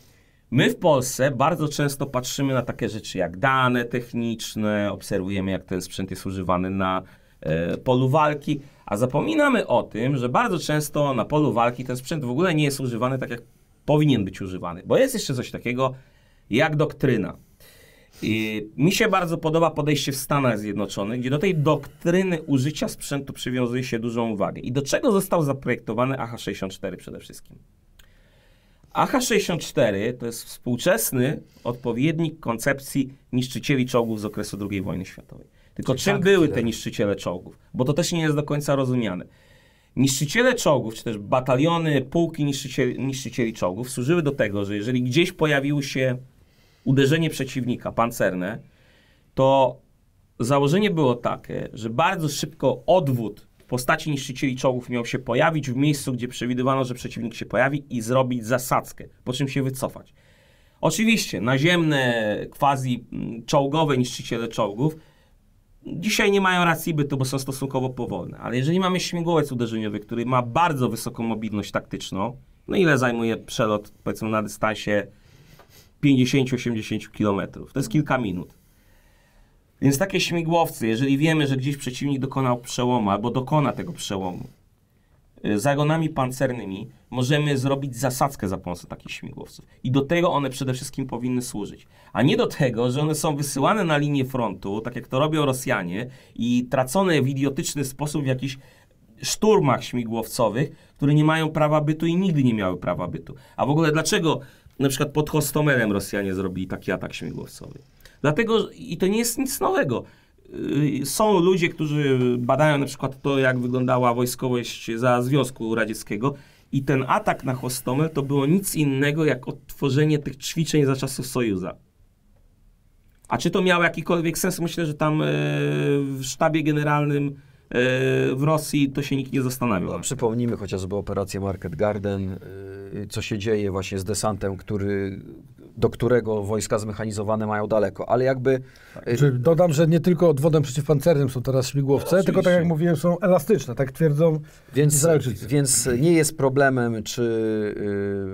A: My w Polsce bardzo często patrzymy na takie rzeczy jak dane techniczne, obserwujemy jak ten sprzęt jest używany na e, polu walki, a zapominamy o tym, że bardzo często na polu walki ten sprzęt w ogóle nie jest używany tak jak powinien być używany, bo jest jeszcze coś takiego jak doktryna. I mi się bardzo podoba podejście w Stanach Zjednoczonych, gdzie do tej doktryny użycia sprzętu przywiązuje się dużą uwagę. I do czego został zaprojektowany AH-64 przede wszystkim? AH-64 to jest współczesny odpowiednik koncepcji niszczycieli czołgów z okresu II wojny światowej. Tylko czym tak, były te niszczyciele czołgów? Bo to też nie jest do końca rozumiane. Niszczyciele czołgów, czy też bataliony, pułki niszczycieli, niszczycieli czołgów służyły do tego, że jeżeli gdzieś pojawił się uderzenie przeciwnika pancerne, to założenie było takie, że bardzo szybko odwód w postaci niszczycieli czołgów miał się pojawić w miejscu, gdzie przewidywano, że przeciwnik się pojawi i zrobić zasadzkę, po czym się wycofać. Oczywiście naziemne, quasi mm, czołgowe niszczyciele czołgów dzisiaj nie mają racji bytu, bo są stosunkowo powolne, ale jeżeli mamy śmigłowiec uderzeniowy, który ma bardzo wysoką mobilność taktyczną, no ile zajmuje przelot powiedzmy na dystansie 50-80 km. To jest kilka minut. Więc takie śmigłowce, jeżeli wiemy, że gdzieś przeciwnik dokonał przełomu albo dokona tego przełomu, y, zagonami pancernymi możemy zrobić zasadzkę za pomocą takich śmigłowców. I do tego one przede wszystkim powinny służyć. A nie do tego, że one są wysyłane na linię frontu, tak jak to robią Rosjanie, i tracone w idiotyczny sposób w jakiś szturmach śmigłowcowych, które nie mają prawa bytu i nigdy nie miały prawa bytu. A w ogóle dlaczego na przykład pod Hostomerem Rosjanie zrobili taki atak śmigłowcowy. Dlatego, i to nie jest nic nowego. Y, są ludzie, którzy badają na przykład to, jak wyglądała wojskowość za Związku Radzieckiego i ten atak na Hostomel to było nic innego jak odtworzenie tych ćwiczeń za czasów Sojuza. A czy to miało jakikolwiek sens? Myślę, że tam y, w
E: sztabie generalnym E, w Rosji to się nikt nie zastanawiał. No, przypomnijmy chociażby operację Market Garden, e, co się dzieje właśnie z desantem, który, do którego wojska zmechanizowane mają daleko, ale jakby... Tak, e,
B: dodam, że nie tylko
E: odwodem przeciwpancernym są teraz śmigłowce, no, tylko tak jak mówiłem, są elastyczne, tak twierdzą więc, Izraelczycy. Więc nie jest problemem, czy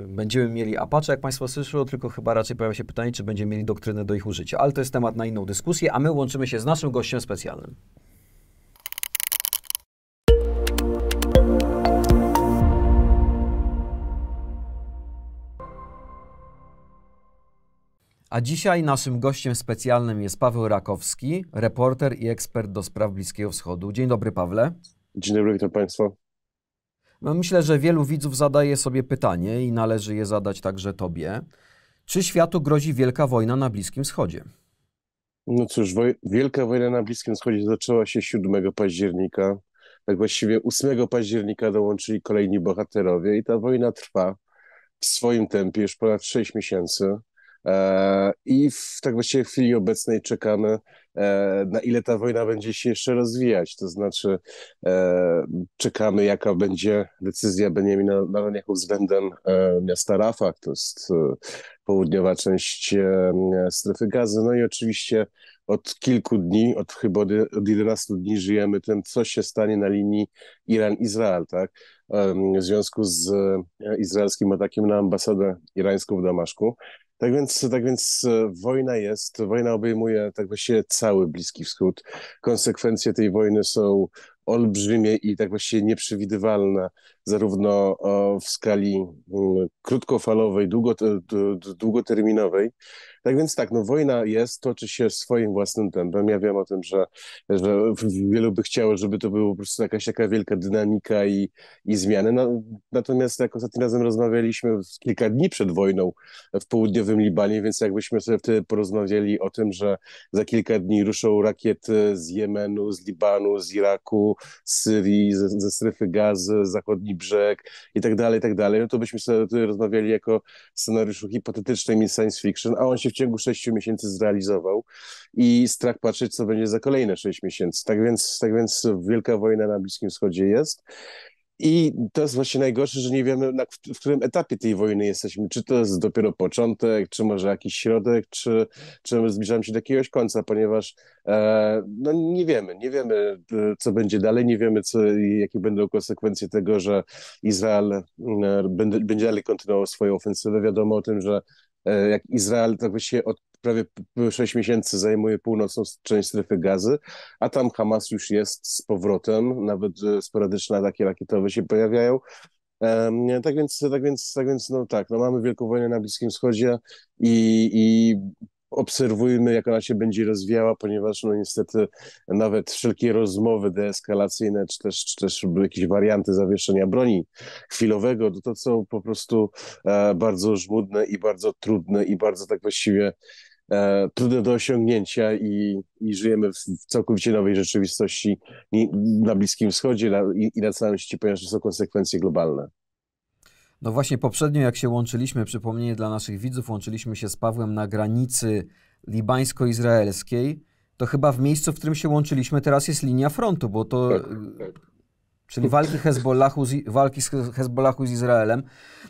E: yy, będziemy mieli Apache, jak Państwo słyszą, tylko chyba raczej pojawia się pytanie, czy będziemy mieli doktrynę do ich użycia. Ale to jest temat na inną dyskusję, a my łączymy się z naszym gościem specjalnym. A dzisiaj naszym gościem specjalnym jest Paweł Rakowski, reporter i ekspert do spraw Bliskiego Wschodu. Dzień dobry, Pawle.
C: Dzień dobry, witam Państwa.
E: No, myślę, że wielu widzów zadaje sobie pytanie i należy je zadać także Tobie. Czy światu grozi wielka wojna na Bliskim Wschodzie?
C: No cóż, woj wielka wojna na Bliskim Wschodzie zaczęła się 7 października. Tak właściwie 8 października dołączyli kolejni bohaterowie i ta wojna trwa w swoim tempie już ponad 6 miesięcy. E, I w, tak właściwie w chwili obecnej czekamy, e, na ile ta wojna będzie się jeszcze rozwijać. To znaczy, e, czekamy, jaka będzie decyzja Benjamina Netanyahu względem miasta Rafah, to jest południowa część strefy gazy. No i oczywiście od kilku dni, od chyba od 11 dni żyjemy tym, co się stanie na linii Iran-Izrael, tak? W związku z izraelskim atakiem na ambasadę irańską w Damaszku. Tak więc, tak więc e, wojna jest, wojna obejmuje tak właściwie cały Bliski Wschód. Konsekwencje tej wojny są olbrzymie i tak właściwie nieprzewidywalne zarówno w skali mm, krótkofalowej, długoterminowej. Tak więc tak, no wojna jest, toczy się swoim własnym tempem. Ja wiem o tym, że, że wielu by chciało, żeby to była po prostu jakaś taka wielka dynamika i, i zmiany. No, natomiast jak ostatnim razem rozmawialiśmy kilka dni przed wojną w południowym Libanie, więc jakbyśmy sobie wtedy porozmawiali o tym, że za kilka dni ruszą rakiety z Jemenu, z Libanu, z Iraku, z Syrii, ze, ze strefy gazy, zachodniej drugi brzeg i tak dalej, i tak dalej, no to byśmy sobie rozmawiali jako scenariuszu hipotetycznym i science fiction, a on się w ciągu sześciu miesięcy zrealizował i strach patrzeć, co będzie za kolejne sześć miesięcy. Tak więc, tak więc wielka wojna na Bliskim Wschodzie jest. I to jest właśnie najgorsze, że nie wiemy, na, w, w którym etapie tej wojny jesteśmy. Czy to jest dopiero początek, czy może jakiś środek, czy, czy zbliżamy się do jakiegoś końca, ponieważ e, no nie wiemy, nie wiemy, e, co będzie dalej, nie wiemy, co, jakie będą konsekwencje tego, że Izrael e, będzie, będzie dalej kontynuował swoją ofensywę. Wiadomo o tym, że E, jak Izrael tak właściwie od prawie 6 miesięcy zajmuje północną część strefy gazy, a tam Hamas już jest z powrotem, nawet e, sporadyczne ataki rakietowe się pojawiają. tak więc, tak więc, tak więc, no tak, no mamy wielką wojnę na Bliskim Wschodzie i, i obserwujmy, jak ona się będzie rozwijała, ponieważ no niestety nawet wszelkie rozmowy deeskalacyjne, czy też, czy też jakieś warianty zawieszenia broni chwilowego, no, to są po prostu e, bardzo żmudne i bardzo trudne i bardzo tak właściwie e, trudne do osiągnięcia i, i żyjemy w całkowicie nowej rzeczywistości na Bliskim Wschodzie i, na całym świecie, ponieważ to są konsekwencje globalne.
E: No właśnie poprzednio, jak się łączyliśmy, przypomnienie dla naszych widzów, łączyliśmy się z Pawłem na granicy libańsko-izraelskiej. To chyba w miejscu, w którym się łączyliśmy, teraz jest linia frontu, bo to. Tak, y, tak. Czyli walki Hezbollahu, z, walki z Hezbollahu z Izraelem.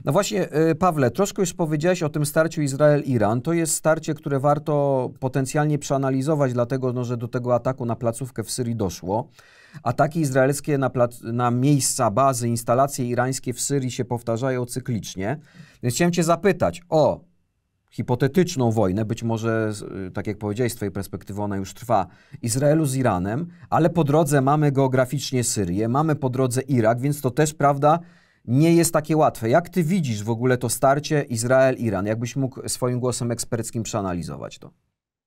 E: No właśnie, y, Pawle, troszkę już powiedziałeś o tym starciu Izrael-Iran. To jest starcie, które warto potencjalnie przeanalizować, dlatego no, że do tego ataku na placówkę w Syrii doszło. Ataki izraelskie na, na, miejsca, bazy, instalacje irańskie w Syrii się powtarzają cyklicznie. Więc chciałem Cię zapytać o hipotetyczną wojnę, być może, y, tak jak powiedziałeś, z Twojej perspektywy ona już trwa, Izraelu z Iranem, ale po drodze mamy geograficznie Syrię, mamy po drodze Irak, więc to też, prawda, nie jest takie łatwe. Jak Ty widzisz w ogóle to starcie Izrael-Iran? Jakbyś mógł swoim głosem eksperckim przeanalizować to?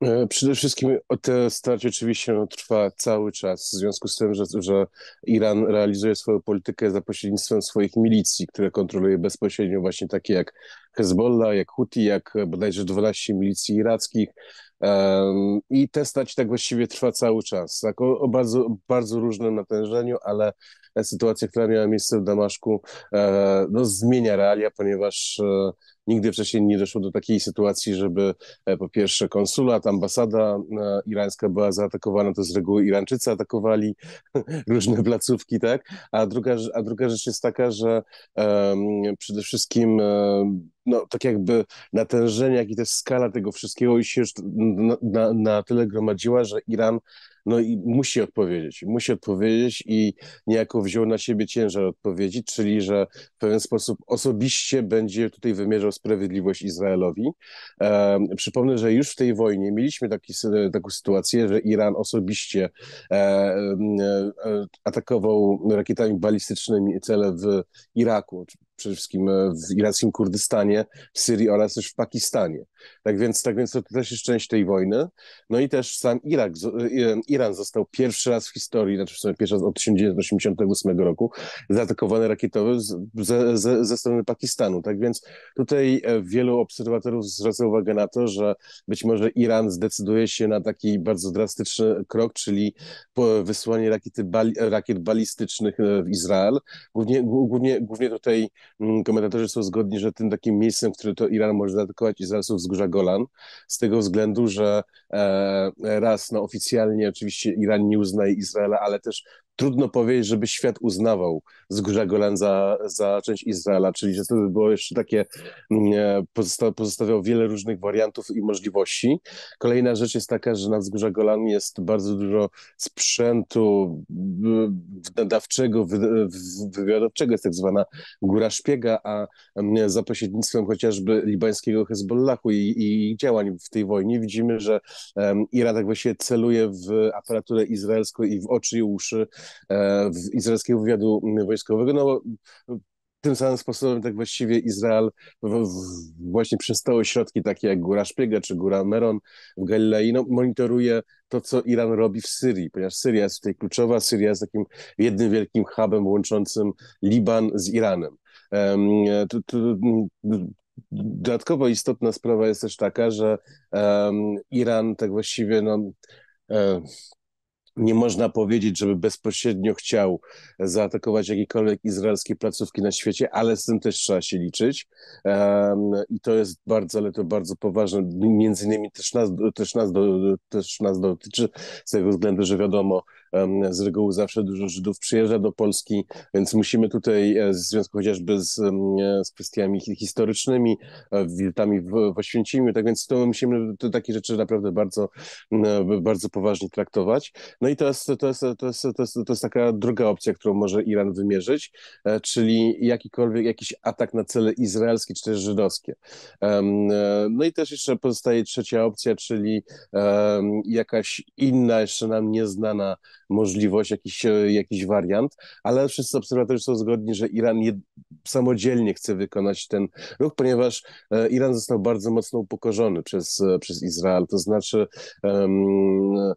C: E, przede wszystkim ta starcie oczywiście no, trwa cały czas, w związku z tym, że, że, Iran realizuje swoją politykę za pośrednictwem swoich milicji, które kontroluje bezpośrednio właśnie takie jak Hezbollah, jak Houthi, jak bodajże 12 milicji irackich. I te stać tak właściwie trwa cały czas, tak? o, o bardzo, bardzo różnym natężeniu, ale sytuacja, która miała miejsce w Damaszku, e, no, zmienia realia, ponieważ e, Nigdy wcześniej nie doszło do takiej sytuacji, żeby e, po pierwsze konsulat, ambasada irańska była zaatakowana, to z reguły Irańczycy atakowali różne placówki, tak? A druga, a druga rzecz jest taka, że um, przede wszystkim um, no, tak jakby natężenie, jak i też skala tego wszystkiego już się na, na, na tyle gromadziła, że Iran no i musi odpowiedzieć, musi odpowiedzieć i niejako wziął na siebie ciężar odpowiedzi, czyli że w pewien sposób osobiście będzie tutaj wymierzał sprawiedliwość Izraelowi. E, przypomnę, że już w tej wojnie mieliśmy taki, taką sytuację, że Iran osobiście e, e, atakował rakietami balistycznymi cele w Iraku przede wszystkim e, w irackim Kurdystanie, w Syrii oraz też w Pakistanie. Tak więc, tak więc to też jest część tej wojny. No i też sam Irak, e, e, Iran został pierwszy raz w historii, znaczy w sumie pierwszy raz od 1988 roku, zaatakowany rakietowy z, ze, ze, ze strony Pakistanu. Tak więc tutaj wielu obserwatorów zwraca uwagę na to, że być może Iran zdecyduje się na taki bardzo drastyczny krok, czyli wysłanie rakiety, rakiet balistycznych w Izrael. Głównie, głównie, głównie tutaj Mm, komentatorzy są zgodni, że tym takim miejscem, które to Iran może zaatakować Izrael są wzgórza Golan, z tego względu, że e, raz no, oficjalnie oczywiście Iran nie uznaje Izraela, ale też trudno powiedzieć, żeby świat uznawał Wzgórza Golan za, za część Izraela, czyli że to by było jeszcze takie, mm, e, pozosta pozostawiał wiele różnych wariantów i możliwości. Kolejna rzecz jest taka, że na Wzgórza Golan jest bardzo dużo sprzętu nadawczego, wywiadowczego, jest tak zwana Góra Szpiega, a mm, za pośrednictwem chociażby libańskiego Hezbollahu i, i działań w tej wojnie widzimy, że Irak Iran tak właściwie celuje w aparaturę izraelską i w oczy i uszy w e, izraelskiego wywiadu wojskowego, no tym samym sposobem tak właściwie Izrael właśnie przez te ośrodki takie jak Góra Szpiega czy Góra Meron w Galilei no, monitoruje to, co Iran robi w Syrii, ponieważ Syria jest tutaj kluczowa, Syria jest takim jednym wielkim hubem łączącym Liban z Iranem. Dodatkowo istotna sprawa jest też taka, że Iran tak właściwie no, e, nie można powiedzieć, żeby bezpośrednio chciał zaatakować jakiekolwiek izraelskie placówki na świecie, ale z tym też trzeba się liczyć. I to jest bardzo, ale to bardzo poważne. Między innymi też nas, też nas, do, też nas dotyczy, z tego względu, że wiadomo, z reguły zawsze dużo Żydów przyjeżdża do Polski, więc musimy tutaj w e, związku chociażby z, e, z kwestiami historycznymi, e, wiltami w, w Oświęcimiu, tak więc to musimy to takie rzeczy naprawdę bardzo, bardzo poważnie traktować. No i to jest, to jest, to jest, to jest, to jest taka druga opcja, którą może Iran wymierzyć, czyli jakikolwiek, jakiś atak na cele izraelskie czy też żydowskie. No i też jeszcze pozostaje trzecia opcja, czyli jakaś inna, jeszcze nam nieznana możliwość, jakiś, e, jakiś wariant, ale wszyscy obserwatorzy są zgodni, że Iran samodzielnie chce wykonać ten ruch, ponieważ e, Iran został bardzo mocno upokorzony przez, e, przez Izrael. To znaczy, um,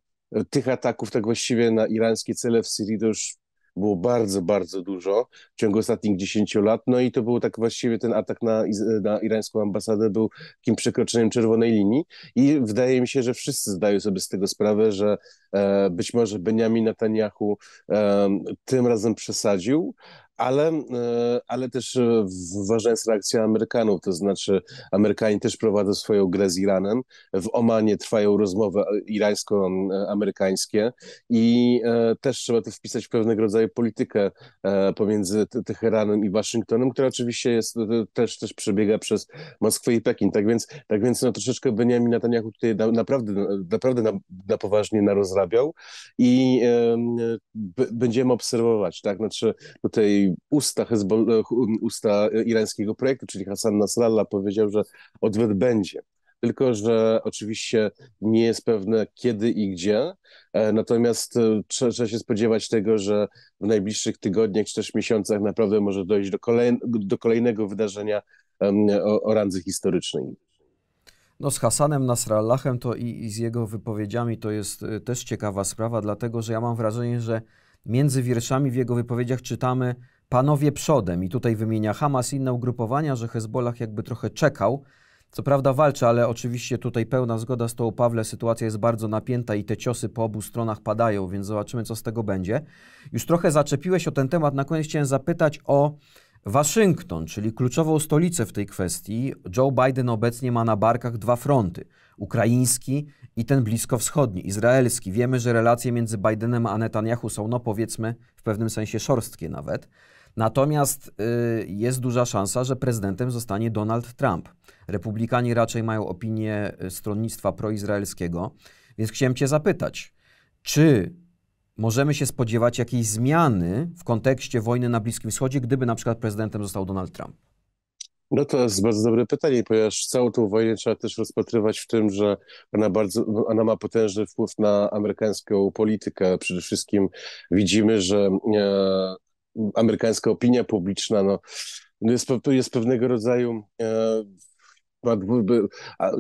C: tych ataków tak właściwie na irańskie cele w Syrii to już było bardzo, bardzo dużo w ciągu ostatnich 10 lat. No i to był tak właściwie ten atak na, na irańską ambasadę był takim przekroczeniem czerwonej linii. I wydaje mi się, że wszyscy zdają sobie z tego sprawę, że e, być może Benjamin Netanyahu e, tym razem przesadził, ale, e, ale też e, ważna jest reakcja Amerykanów, to znaczy Amerykanie też prowadzą swoją grę z Iranem. W Omanie trwają rozmowy irańsko-amerykańskie i e, też trzeba tu wpisać pewnego rodzaju politykę pomiędzy Teheranem i Waszyngtonem, która oczywiście jest, też, też przebiega przez Moskwę i Pekin. Tak więc, tak więc no, troszeczkę Benjamin Netanyahu tutaj naprawdę, naprawdę na, na poważnie narozrabiał i będziemy obserwować, tak? Znaczy tutaj usta, um, usta e, irańskiego projektu, czyli Hassan Nasrallah powiedział, że odwet będzie. Tylko, że oczywiście nie jest pewne kiedy i gdzie, e, natomiast e, trzeba się spodziewać tego, że w najbliższych tygodniach czy też miesiącach naprawdę może dojść do, kolej, do kolejnego wydarzenia o, o randze historycznej.
E: No z Hasanem Nasrallahem to i, i, z jego wypowiedziami to jest też ciekawa sprawa, dlatego że ja mam wrażenie, że między wierszami w jego wypowiedziach czytamy panowie przodem. I tutaj wymienia Hamas i inne ugrupowania, że Hezbollah jakby trochę czekał. Co prawda walczy, ale oczywiście tutaj pełna zgoda z tą Pawle, sytuacja jest bardzo napięta i te ciosy po obu stronach padają, więc zobaczymy, co z tego będzie. Już trochę zaczepiłeś o ten temat, na koniec chciałem zapytać o Waszyngton, czyli kluczową stolicę w tej kwestii. Joe Biden obecnie ma na barkach dwa fronty: ukraiński i ten bliskowschodni, izraelski. Wiemy, że relacje między Bidenem a Netanyahu są, no powiedzmy, w pewnym sensie szorstkie nawet. Natomiast y, jest duża szansa, że prezydentem zostanie Donald Trump. Republikanie raczej mają opinię y, stronnictwa proizraelskiego, więc chciałem Cię zapytać, czy możemy się spodziewać jakiejś zmiany w kontekście wojny na Bliskim Wschodzie, gdyby na przykład prezydentem został Donald
C: Trump? No to jest bardzo dobre pytanie, ponieważ całą tą wojnę trzeba też rozpatrywać w tym, że ona, bardzo, ona ma potężny wpływ na amerykańską politykę. Przede wszystkim widzimy, że e, amerykańska opinia publiczna no, no jest, jest pewnego rodzaju e,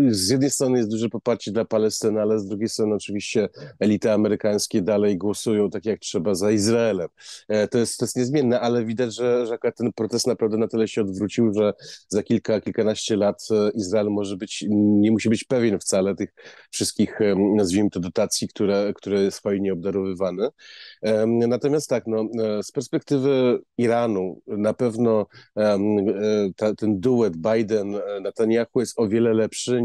C: z jednej strony jest duże poparcie dla Palestyny, ale z drugiej strony oczywiście elity amerykańskie dalej głosują tak jak trzeba za Izraelem. E, to jest, to jest niezmienne, ale widać, że, że ten protest naprawdę na tyle się odwrócił, że za kilka, kilkanaście lat e, Izrael może być, nie musi być pewien wcale tych wszystkich, nazwijmy to, dotacji, które, które swoje obdarowywane. Natomiast tak, no, e, z perspektywy Iranu na pewno ta, ten duet biden Natania strachu jest o wiele lepszy,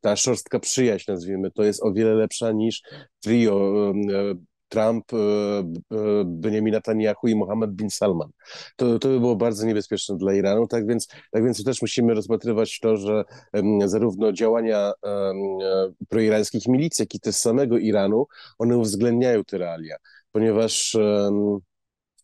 C: ta szorstka przyjaźń nazwijmy to, jest o wiele lepsza niż trio e, Trump, e, e, Benjamin Netanyahu i Mohammed bin Salman. To, to by było bardzo niebezpieczne dla Iranu, tak więc, tak więc też musimy rozpatrywać to, że zarówno działania proirańskich milicji, jak i te samego Iranu, one uwzględniają te realia, ponieważ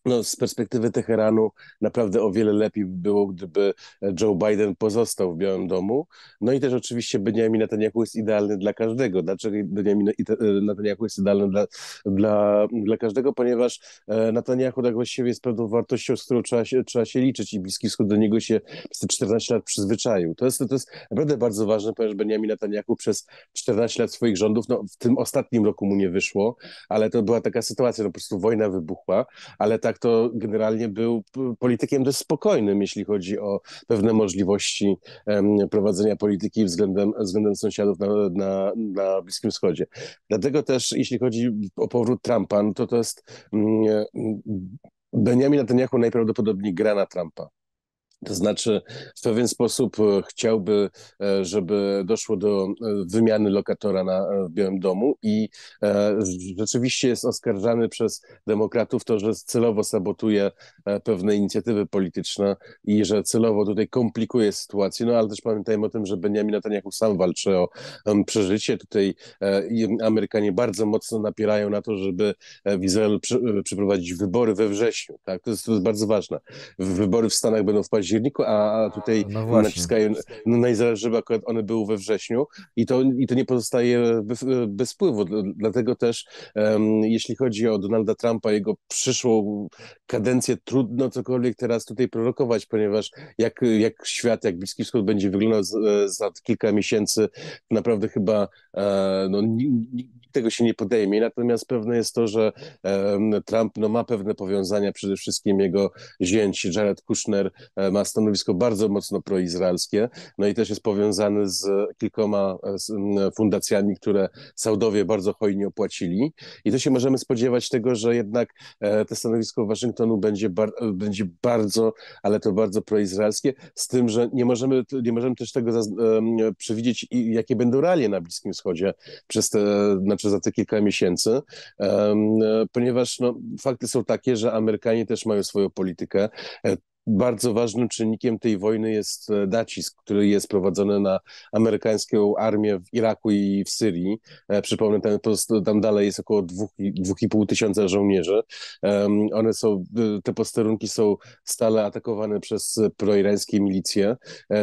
C: no, z perspektywy Teheranu naprawdę o wiele lepiej było, gdyby Joe Biden pozostał w Białym Domu. No i też oczywiście Benjamin Netanyahu jest idealny dla każdego. Dlaczego Benjamin e, Netanyahu jest idealny dla, dla, dla każdego? Ponieważ e, Netanyahu tak właściwie jest pewną wartością, z którą trzeba się, trzeba się liczyć i Bliski Wschód do niego się przez te 14 lat przyzwyczaił. To jest, to jest naprawdę bardzo ważne, ponieważ Benjamin Netanyahu przez 14 lat swoich rządów, no w tym ostatnim roku mu nie wyszło, ale to była taka sytuacja, no po prostu wojna wybuchła, ale tak tak, to generalnie był politykiem dość spokojnym, jeśli chodzi o pewne możliwości prowadzenia polityki względem, względem sąsiadów na, na, na Bliskim Wschodzie. Dlatego też, jeśli chodzi o powrót Trumpa, no to to jest mm, mm, Benjamin Netanyahu najprawdopodobniej gra na Trumpa. To znaczy, w pewien sposób e, chciałby, e, żeby doszło do e, wymiany lokatora na, w Białym Domu i rzeczywiście jest oskarżany przez demokratów to, że celowo sabotuje pewne inicjatywy polityczne i że celowo tutaj komplikuje sytuację. No ale też pamiętajmy o tym, że Benjamin Netanyahu sam walczy o przeżycie. Tutaj Amerykanie bardzo mocno napierają na to, żeby w Izraelu przy, przeprowadzić wybory we wrześniu. Tak? To, jest, to jest bardzo ważne. Wybory w Stanach będą w październiku październiku, a tutaj no naciskają no, najzależy, żeby akurat one były we wrześniu i to, i to nie pozostaje bez, bez wpływu. Dlatego też, um, jeśli chodzi o Donalda Trumpa, jego przyszłą kadencję, trudno cokolwiek teraz tutaj prorokować, ponieważ jak, jak świat, jak Bliski Wschód będzie wyglądał za kilka miesięcy, naprawdę chyba e, no, ni, tego się nie podejmie. Natomiast pewne jest to, że Trump no, ma pewne powiązania, przede wszystkim jego zięć Jared Kushner e, ma stanowisko bardzo mocno proizraelskie, no i też jest powiązany z kilkoma e, fundacjami, które Saudowie bardzo hojnie opłacili. I to się możemy spodziewać tego, że jednak e, to stanowisko Waszyngtonu będzie, bar będzie bardzo, ale to bardzo proizraelskie, z tym, że nie możemy, nie możemy też tego przewidzieć, jakie będą realie na Bliskim Wschodzie przez te, na czy za te kilka miesięcy, e, ponieważ no, fakty są takie, że Amerykanie też mają swoją politykę e, bardzo ważnym czynnikiem tej wojny jest e, nacisk, który jest prowadzony na amerykańską armię w Iraku i w Syrii. Przypomnę, tam, tam dalej jest około 2,5 tysiąca żołnierzy. one są, te posterunki są stale atakowane przez proirańskie milicje.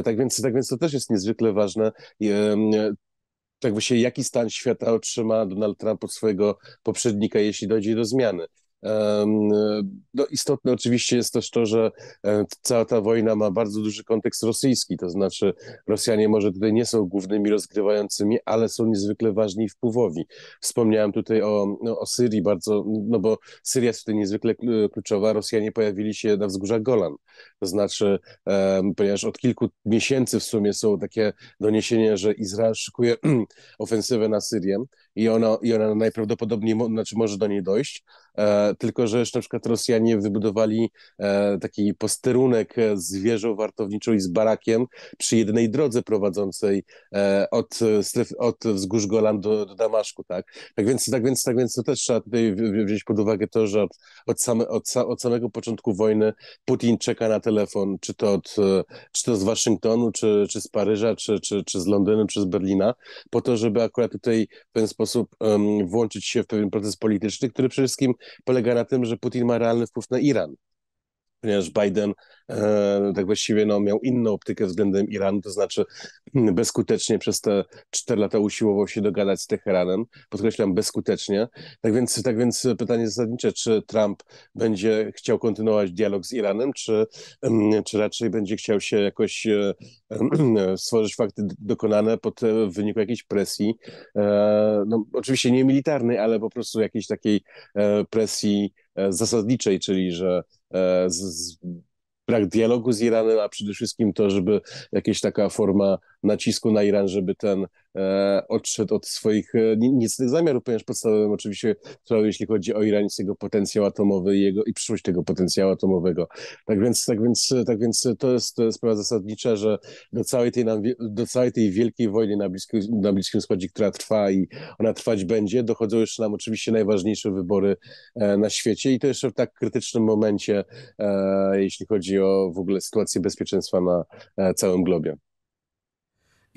C: Tak więc, tak więc to też jest niezwykle ważne tak właśnie jaki stan świata otrzyma Donald Trump od swojego poprzednika, jeśli dojdzie do zmiany. No, istotne oczywiście jest też to, że e, cała ta wojna ma bardzo duży kontekst rosyjski, to znaczy Rosjanie może tutaj nie są głównymi rozgrywającymi, ale są niezwykle ważni i wpływowi. Wspomniałem tutaj o, no, o Syrii bardzo, no bo Syria jest tutaj niezwykle kluczowa. Rosjanie pojawili się na wzgórzach Golan, to znaczy, ponieważ od kilku miesięcy w sumie są takie doniesienia, że Izrael szykuje ofensywę na Syrię i ona, i ona najprawdopodobniej, znaczy może do niej dojść. E, tylko że jeszcze na przykład Rosjanie wybudowali e, taki posterunek z wieżą wartowniczą i z barakiem przy jednej drodze prowadzącej e, od, stref, od wzgórz Golan do, do Damaszku, tak? Tak więc, tak więc, tak więc to też trzeba tutaj wziąć pod uwagę to, że od, od, same, od, od samego początku wojny Putin czeka na telefon, czy to, od, czy to z Waszyngtonu, czy, czy z Paryża, czy, czy, czy z Londynu, czy z Berlina, po to, żeby akurat tutaj w ten sposób um, włączyć się w pewien proces polityczny, który przede wszystkim polega na tym, że Putin ma realny wpływ na Iran ponieważ Biden e, tak właściwie no, miał inną optykę względem Iranu, to znaczy mm, bezskutecznie przez te 4 lata usiłował się dogadać z Teheranem, podkreślam bezskutecznie. Tak więc, tak więc pytanie zasadnicze, czy Trump będzie chciał kontynuować dialog z Iranem, czy, mm, czy raczej będzie chciał się jakoś e, e, stworzyć fakty dokonane pod w wyniku jakiejś presji, no, oczywiście nie militarnej, ale po prostu jakiejś takiej presji zasadniczej, czyli że E, z, z brak dialogu z Iranem, a przede wszystkim to, żeby jakaś taka forma nacisku na Iran, żeby ten e, odszedł od swoich e, niecnych zamiarów, ponieważ podstawowym oczywiście sprawą, jeśli chodzi o Iran, jest jego potencjał atomowy i, jego, i przyszłość tego potencjału atomowego. Tak więc, tak więc, tak więc to jest sprawa zasadnicza, że do całej tej, do całej tej wielkiej wojny na Bliskim, na Bliskim Wschodzie, która trwa i ona trwać będzie, dochodzą jeszcze nam oczywiście najważniejsze wybory e, na świecie i to jeszcze w tak krytycznym momencie, jeśli chodzi o w ogóle sytuację bezpieczeństwa na całym globie.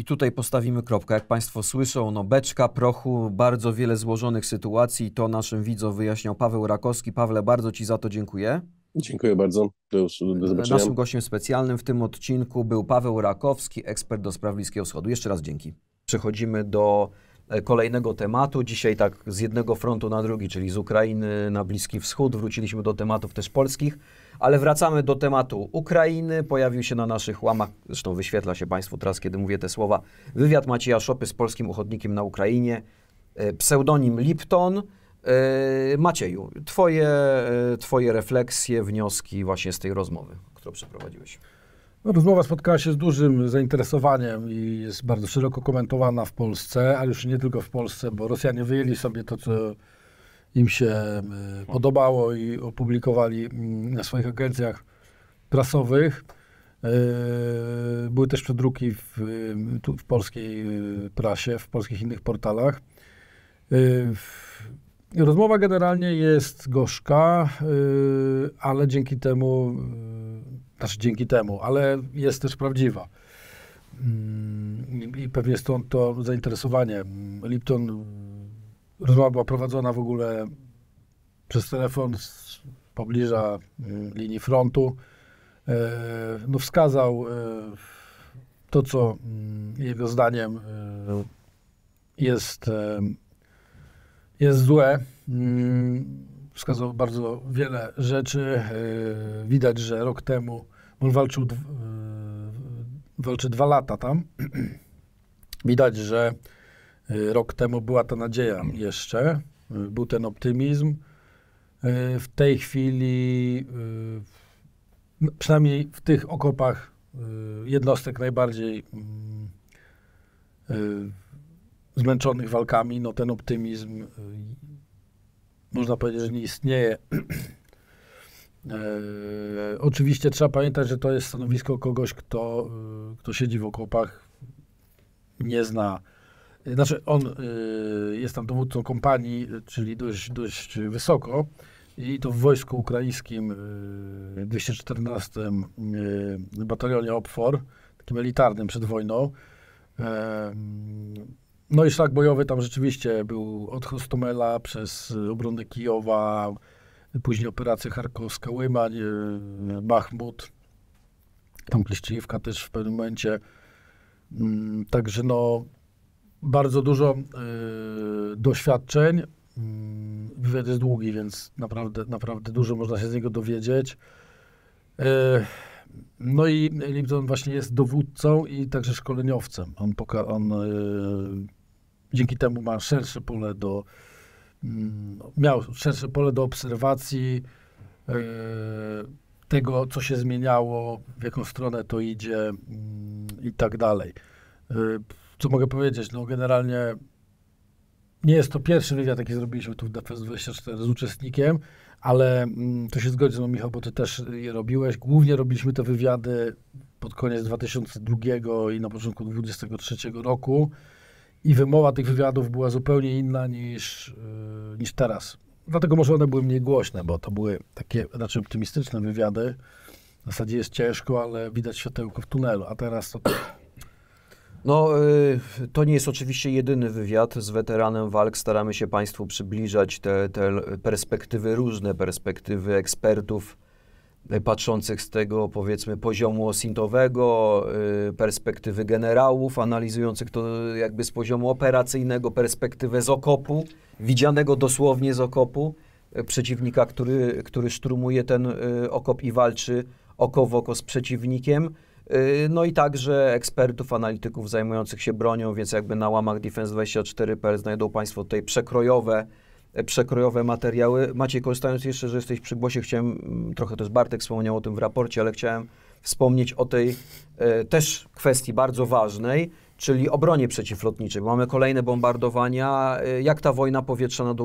E: I tutaj postawimy kropkę. Jak Państwo słyszą, no beczka prochu, bardzo wiele złożonych sytuacji. To naszym widzom wyjaśniał Paweł Rakowski. Pawle, bardzo Ci za to
C: dziękuję. Dziękuję bardzo. Do, już, e, zobaczenia. Naszym
E: gościem specjalnym w tym odcinku był Paweł Rakowski, ekspert do spraw Bliskiego Wschodu. Jeszcze raz dzięki. Przechodzimy do e, kolejnego tematu. Dzisiaj tak z jednego frontu na drugi, czyli z Ukrainy na Bliski Wschód. Wróciliśmy do tematów też polskich. Ale wracamy do tematu Ukrainy. Pojawił się na naszych łamach, zresztą wyświetla się Państwu teraz, kiedy mówię te słowa, wywiad Macieja Szopy z polskim uchodnikiem na Ukrainie, e, pseudonim Lipton. E, Macieju, twoje, e, twoje refleksje, wnioski właśnie z tej rozmowy, którą przeprowadziłeś.
B: No, rozmowa spotkała się z dużym zainteresowaniem i jest bardzo szeroko komentowana w Polsce, ale już nie tylko w Polsce, bo Rosjanie wyjęli sobie to, co im się e, podobało i opublikowali mm, na swoich agencjach prasowych. E, były też przedruki w, e, w polskiej prasie, w polskich innych portalach. Rozmowa generalnie jest gorzka, ale dzięki temu, znaczy dzięki temu, ale jest też prawdziwa. Mm, I pewnie stąd to zainteresowanie. Mm, Lipton Rozmowa była prowadzona w ogóle przez telefon z pobliża y, linii frontu. Y, no wskazał y, to, co jego zdaniem jest, jest złe. Wskazał bardzo wiele rzeczy. Widać, że rok temu on walczył, walczy dwa lata tam. Widać, że Y, rok temu była ta nadzieja jeszcze, y, był ten optymizm. Y, w tej chwili, no, przynajmniej w tych okopach jednostek najbardziej zmęczonych walkami, no ten optymizm można powiedzieć, że nie istnieje. oczywiście trzeba pamiętać, że to jest stanowisko kogoś, kto, kto siedzi w okopach, nie zna Y, znaczy, on y, jest tam dowódcą kompanii, czyli dość, dość wysoko. I to w wojsku ukraińskim, y, 214 y, batalionie Opfor, takim elitarnym przed wojną. No i szlak bojowy tam rzeczywiście był od Hostomela przez obronę Kijowa, później operację Charkowska, Łymań, Bachmut, tam Kleściejewka też w pewnym momencie. Mm, także no, bardzo dużo y, doświadczeń. Mm, wywiad jest długi, więc naprawdę, naprawdę dużo można się z niego dowiedzieć. E, no i Lipton właśnie jest dowódcą i także szkoleniowcem. On, poka- on y, dzięki temu ma szersze pole do mm, miał szersze pole do obserwacji tego, co się zmieniało, w jaką stronę to idzie mm, i tak dalej co mogę powiedzieć? No generalnie nie jest to pierwszy wywiad, jaki zrobiliśmy tu w DFS24 z uczestnikiem, ale mm, to się zgodzi z no, Michał, bo ty też je robiłeś. Głównie robiliśmy te wywiady pod koniec 2002 i na początku 2023 roku i wymowa tych wywiadów była zupełnie inna niż, yy, niż teraz. Dlatego może one były mniej głośne, bo to były takie raczej optymistyczne wywiady. W zasadzie jest ciężko, ale widać światełko w tunelu, a teraz to tak.
E: No, y, to nie jest oczywiście jedyny wywiad. Z weteranem walk staramy się Państwu przybliżać te, te perspektywy, różne perspektywy ekspertów y, patrzących z tego, powiedzmy, poziomu osintowego, y, perspektywy generałów, analizujących to jakby z poziomu operacyjnego, perspektywę z okopu, widzianego dosłownie z okopu, przeciwnika, który, który szturmuje ten okop i walczy oko w oko z przeciwnikiem. Y, no i także ekspertów, analityków zajmujących się bronią, więc jakby na łamach defense24.pl znajdą Państwo tutaj przekrojowe, y, przekrojowe materiały. Maciej, korzystając jeszcze, że jesteś przy głosie, chciałem, mm, trochę też Bartek wspomniał o tym w raporcie, ale chciałem wspomnieć o tej e, też kwestii bardzo ważnej, czyli obronie przeciwlotniczej. Mamy kolejne bombardowania. Jak ta wojna powietrzna nad,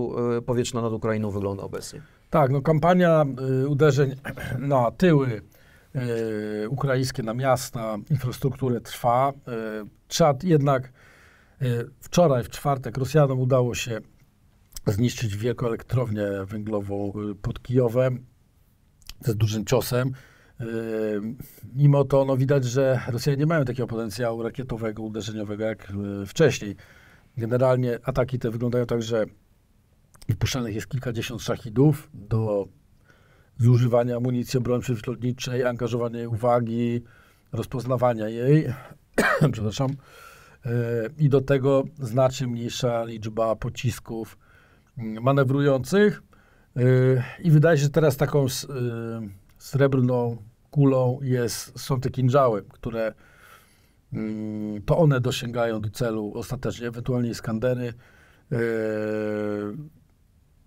E: powietrzna nad Ukrainą wygląda obecnie?
B: Tak, no kampania y, uderzeń na tyły E, ukraińskie na miasta, infrastrukturę trwa. E, Czad jednak e, wczoraj, w czwartek, Rosjanom udało się zniszczyć wielką elektrownię węglową pod Kijowem z dużym ciosem. Mimo to no, widać, że Rosjanie nie mają takiego potencjału rakietowego, uderzeniowego jak wcześniej. Generalnie ataki te wyglądają tak, że wpuszczanych jest kilkadziesiąt szachidów do zużywania amunicji obrony przeciwlotniczej, jej uwagi, rozpoznawania jej, przepraszam, e, i do tego znacznie mniejsza liczba pocisków mm, manewrujących. E, I wydaje się, że teraz taką e, srebrną kulą jest, są te kinżały, które mm, to one dosięgają do celu ostatecznie, ewentualnie skandery.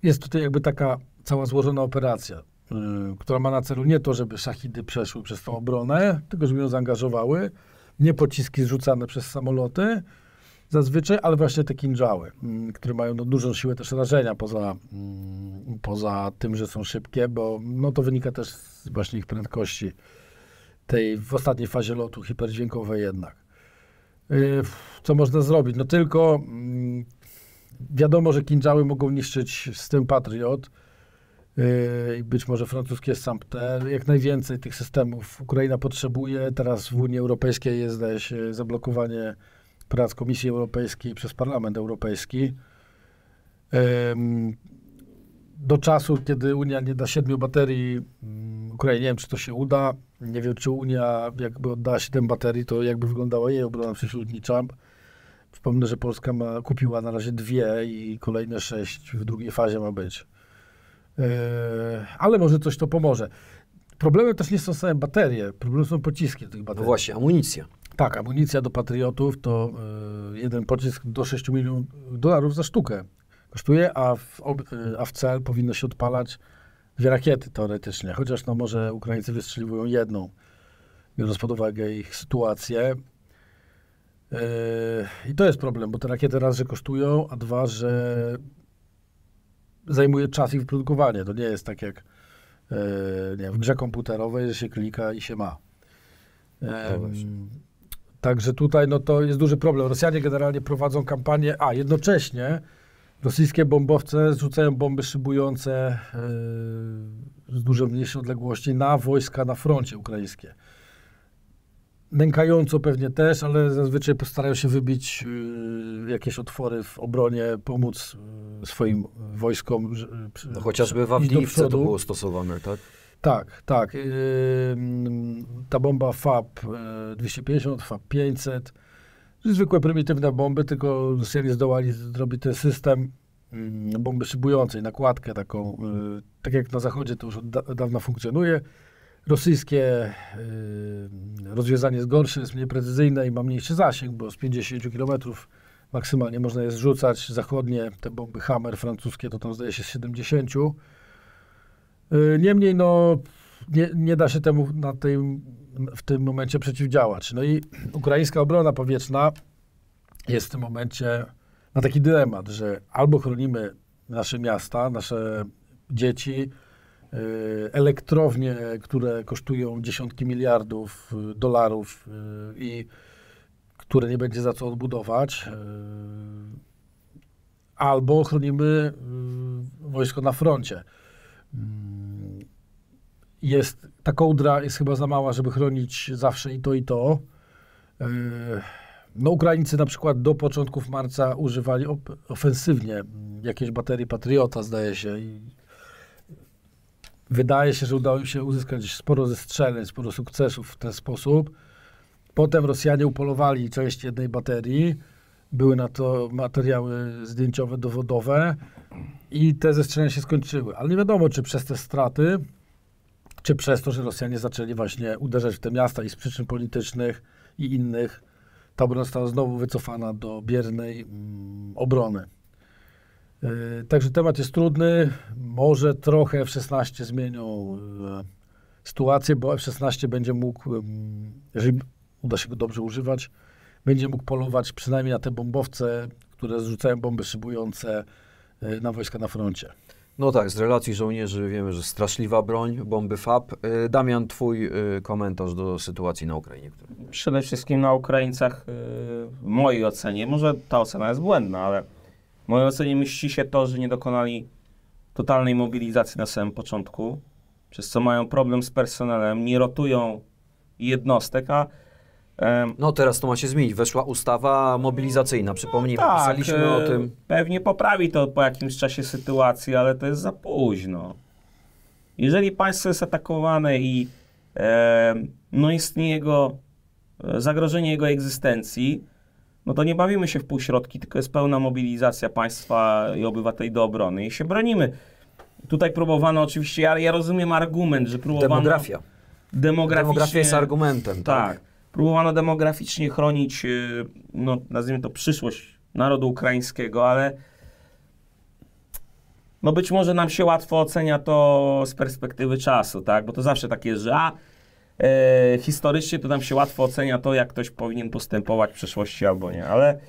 B: Jest tutaj jakby taka cała złożona operacja. Y, która ma na celu nie to, żeby szachidy przeszły przez tą obronę, tylko żeby ją zaangażowały, nie pociski zrzucane przez samoloty zazwyczaj, ale właśnie te kinżały, mm, które mają no, dużą siłę też rażenia poza, mm, poza tym, że są szybkie, bo no, to wynika też z właśnie ich prędkości tej w ostatniej fazie lotu hiperdźwiękowej jednak. Y, co można zrobić? No tylko mm, wiadomo, że kinżały mogą niszczyć z tym Patriot, Y, i być może francuskie Sampter. Jak najwięcej tych systemów Ukraina potrzebuje. Teraz w Unii Europejskiej jest, zdaje się, zablokowanie prac Komisji Europejskiej przez Parlament Europejski. Do czasu, kiedy Unia nie da siedmiu baterii mm, Ukrainie, nie wiem, czy to się uda. Nie wiem, czy Unia jakby oddała siedem baterii, to jakby wyglądała jej obrona prześródnicza. Przypomnę, że Polska ma, kupiła na razie dwie i kolejne sześć w drugiej fazie ma być. E, ale może coś to pomoże. Problemem też nie są same baterie, problemem są pociski tych no baterii. No właśnie, amunicja. Tak, amunicja do Patriotów to e, jeden pocisk do 6 milionów dolarów za sztukę kosztuje, a w, e, a w cel powinno się odpalać dwie rakiety teoretycznie, chociaż no może Ukraińcy wystrzeliwują jedną, biorąc pod uwagę ich sytuację. I to jest problem, bo te rakiety raz, że kosztują, a dwa, że zajmuje czas ich wyprodukowanie. To nie jest tak jak e, nie, w grze komputerowej, że się klika i się ma. No także tutaj no, to jest duży problem. Rosjanie generalnie prowadzą kampanię, a jednocześnie rosyjskie bombowce zrzucają bomby szybujące yy, z dużo mniejszej odległości na wojska na froncie ukraińskie nękająco pewnie też, ale zazwyczaj postarają się wybić y, jakieś otwory w obronie, pomóc y, swoim wojskom. no, chociażby w Afryce to było
E: stosowane, tak?
B: Tak, tak. Y, ta bomba FAB 250, y, FAB 500. Zwykłe prymitywne bomby, tylko Rosjanie zdołali zrobić ten system mm, bomby szybującej, nakładkę taką. tak jak na zachodzie to już od da dawna funkcjonuje rosyjskie y, rozwiązanie jest gorsze, jest mniej precyzyjne i ma mniejszy zasięg, bo z 50 km maksymalnie można je zrzucać. Zachodnie, te bomby Hammer francuskie, to tam zdaje się z 70. Y, niemniej, no, nie, nie da się temu na tej, w tym momencie przeciwdziałać. No i ukraińska obrona powietrzna jest w tym momencie na taki dylemat, że albo chronimy nasze miasta, nasze dzieci, E, elektrownie, które kosztują dziesiątki miliardów e, dolarów e, i które nie będzie za co odbudować, albo chronimy wojsko na froncie. Mm, jest, ta kołdra jest chyba za mała, żeby chronić zawsze i to, i to. No, Ukraińcy na przykład do początków marca używali ofensywnie mm, jakiejś baterii Patriota, zdaje się, i Wydaje się, że udało im się uzyskać sporo zestrzeleń, sporo sukcesów w ten sposób. Potem Rosjanie upolowali część jednej baterii. Były na to materiały zdjęciowe, dowodowe i te zestrzenia się skończyły. Ale nie wiadomo, czy przez te straty, czy przez to, że Rosjanie zaczęli właśnie uderzać w te miasta i z przyczyn politycznych i innych, ta obrona została znowu wycofana do biernej mm, obrony. E, także temat jest trudny. Może trochę F-16 zmienią e, sytuację, bo F-16 będzie mógł, jeżeli uda się go dobrze używać, będzie mógł polować przynajmniej na te bombowce, które zrzucają bomby szybujące e, na wojska na froncie.
E: No tak, z relacji żołnierzy wiemy, że straszliwa broń, bomby FAB. Damian, twój komentarz do sytuacji na Ukrainie.
A: Przede wszystkim na Ukraińcach,
E: w mojej ocenie, może ta ocena jest błędna, ale
A: Moje mojej ocenie mści się to, że nie dokonali totalnej mobilizacji na samym początku, przez co mają problem z personelem, nie rotują jednostek, a no teraz to ma się zmienić. Weszła ustawa mobilizacyjna. Przypomnij, no, tak, pisaliśmy o e, tym. Pewnie poprawi to po jakimś czasie sytuację, ale to jest za późno. Jeżeli państwo jest atakowane i e, no istnieje jego, e, zagrożenie jego egzystencji, no to nie bawimy się w półśrodki, tylko jest pełna mobilizacja państwa i obywateli do obrony i się bronimy. Tutaj próbowano oczywiście, ja, ja rozumiem argument, że próbowano... Demografia. Demograficznie, Demografia jest argumentem, tak. tak. Próbowano demograficznie chronić, y, no nazwijmy to przyszłość narodu ukraińskiego, ale no być może nam się łatwo ocenia to z perspektywy czasu, tak? Bo to zawsze tak jest, że a, e, historycznie to tam się łatwo ocenia to, jak ktoś powinien postępować w przeszłości albo nie, ale,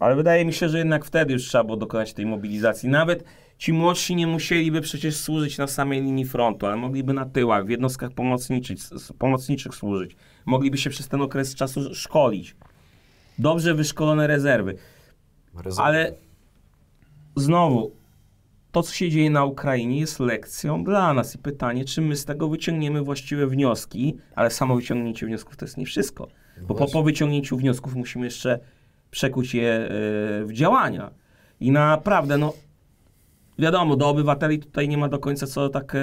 A: ale wydaje mi się, że jednak wtedy już trzeba było dokonać tej mobilizacji. Nawet ci młodsi nie musieliby przecież służyć na samej linii frontu, ale mogliby na tyłach, w jednostkach pomocniczych, pomocniczych służyć. Mogliby się przez ten okres czasu szkolić. Dobrze wyszkolone rezerwy. rezerwy. Ale znowu, to, co się dzieje na Ukrainie, jest lekcją dla nas i pytanie, czy my z tego wyciągniemy właściwe wnioski, ale samo wyciągnięcie wniosków to jest nie wszystko. No Bo po, po wyciągnięciu wniosków musimy jeszcze przekuć je e, w działania. I naprawdę, no wiadomo, do obywateli tutaj nie ma do końca co tak, e,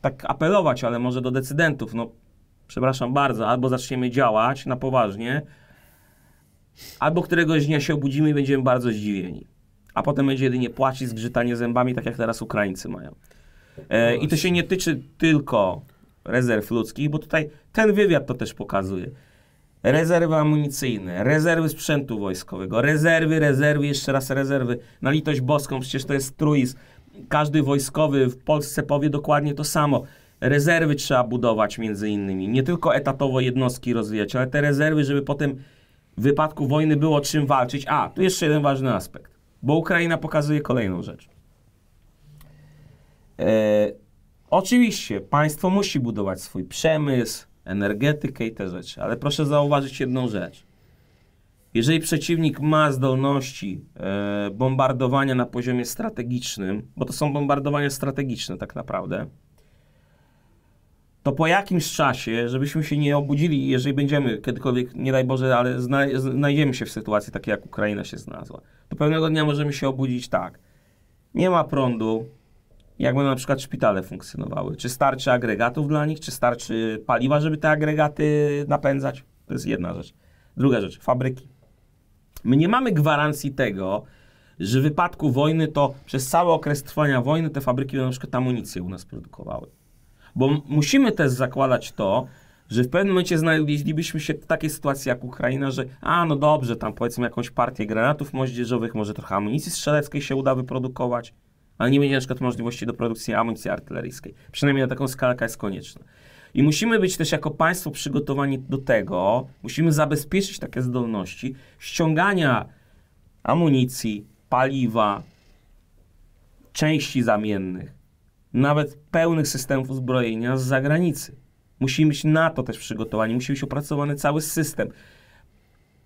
A: tak apelować, ale może do decydentów. No, przepraszam bardzo, albo zaczniemy działać na poważnie, albo któregoś dnia się obudzimy i będziemy bardzo zdziwieni a potem będzie jedynie płacić, zgrzytanie zębami, tak jak teraz Ukraińcy mają. E, no I to się nie tyczy tylko rezerw ludzkich, bo tutaj ten wywiad to też pokazuje. Rezerwy amunicyjne, rezerwy sprzętu wojskowego, rezerwy, rezerwy, jeszcze raz rezerwy. Na litość boską, przecież to jest truizm. Każdy wojskowy w Polsce powie dokładnie to samo. Rezerwy trzeba budować między innymi. Nie tylko etatowo jednostki rozwijać, ale te rezerwy, żeby potem w wypadku wojny było czym walczyć. A, tu jeszcze jeden ważny aspekt. Bo Ukraina pokazuje kolejną rzecz. E, oczywiście państwo musi budować swój przemysł, energetykę i te rzeczy, ale proszę zauważyć jedną rzecz. Jeżeli przeciwnik ma zdolności e, bombardowania na poziomie strategicznym, bo to są bombardowania strategiczne tak naprawdę, to po jakimś czasie, żebyśmy się nie obudzili, jeżeli będziemy kiedykolwiek, nie daj Boże, ale zna, znajdziemy się w sytuacji takiej, jak Ukraina się znalazła, to pewnego dnia możemy się obudzić tak. Nie ma prądu, jak będą na przykład szpitale funkcjonowały. Czy starczy agregatów dla nich, czy starczy paliwa, żeby te agregaty napędzać? To jest jedna rzecz. Druga rzecz, fabryki. My nie mamy gwarancji tego, że w wypadku wojny to przez cały okres trwania wojny te fabryki będą na przykład amunicję u nas produkowały. Bo musimy też zakładać to, że w pewnym momencie znaleźlibyśmy się w takiej sytuacji jak Ukraina, że a no dobrze, tam powiedzmy jakąś partię granatów moździerzowych, może trochę amunicji strzeleckiej się uda wyprodukować, ale nie będzie na przykład możliwości do produkcji amunicji artyleryjskiej. Przynajmniej na taką skalę, jest konieczna. I musimy być też jako państwo przygotowani do tego, musimy zabezpieczyć takie zdolności ściągania amunicji, paliwa, części zamiennych nawet pełnych systemów uzbrojenia z zagranicy. Musimy być na to też przygotowani, musi być opracowany cały system.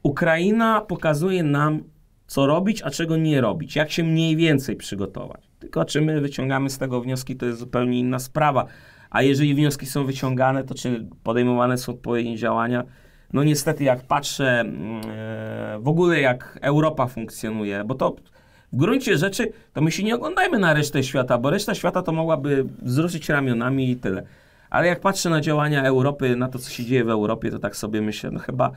A: Ukraina pokazuje nam, co robić, a czego nie robić, jak się mniej więcej przygotować. Tylko czy my wyciągamy z tego wnioski, to jest zupełnie inna sprawa. A jeżeli wnioski są wyciągane, to czy podejmowane są odpowiednie działania? No niestety, jak patrzę mm, e, w ogóle, jak Europa funkcjonuje, bo to w gruncie rzeczy to my się nie oglądajmy na resztę świata, bo reszta świata to mogłaby wzruszyć ramionami i tyle. Ale jak patrzę na działania Europy, na to, co się dzieje w Europie, to tak sobie myślę, no chyba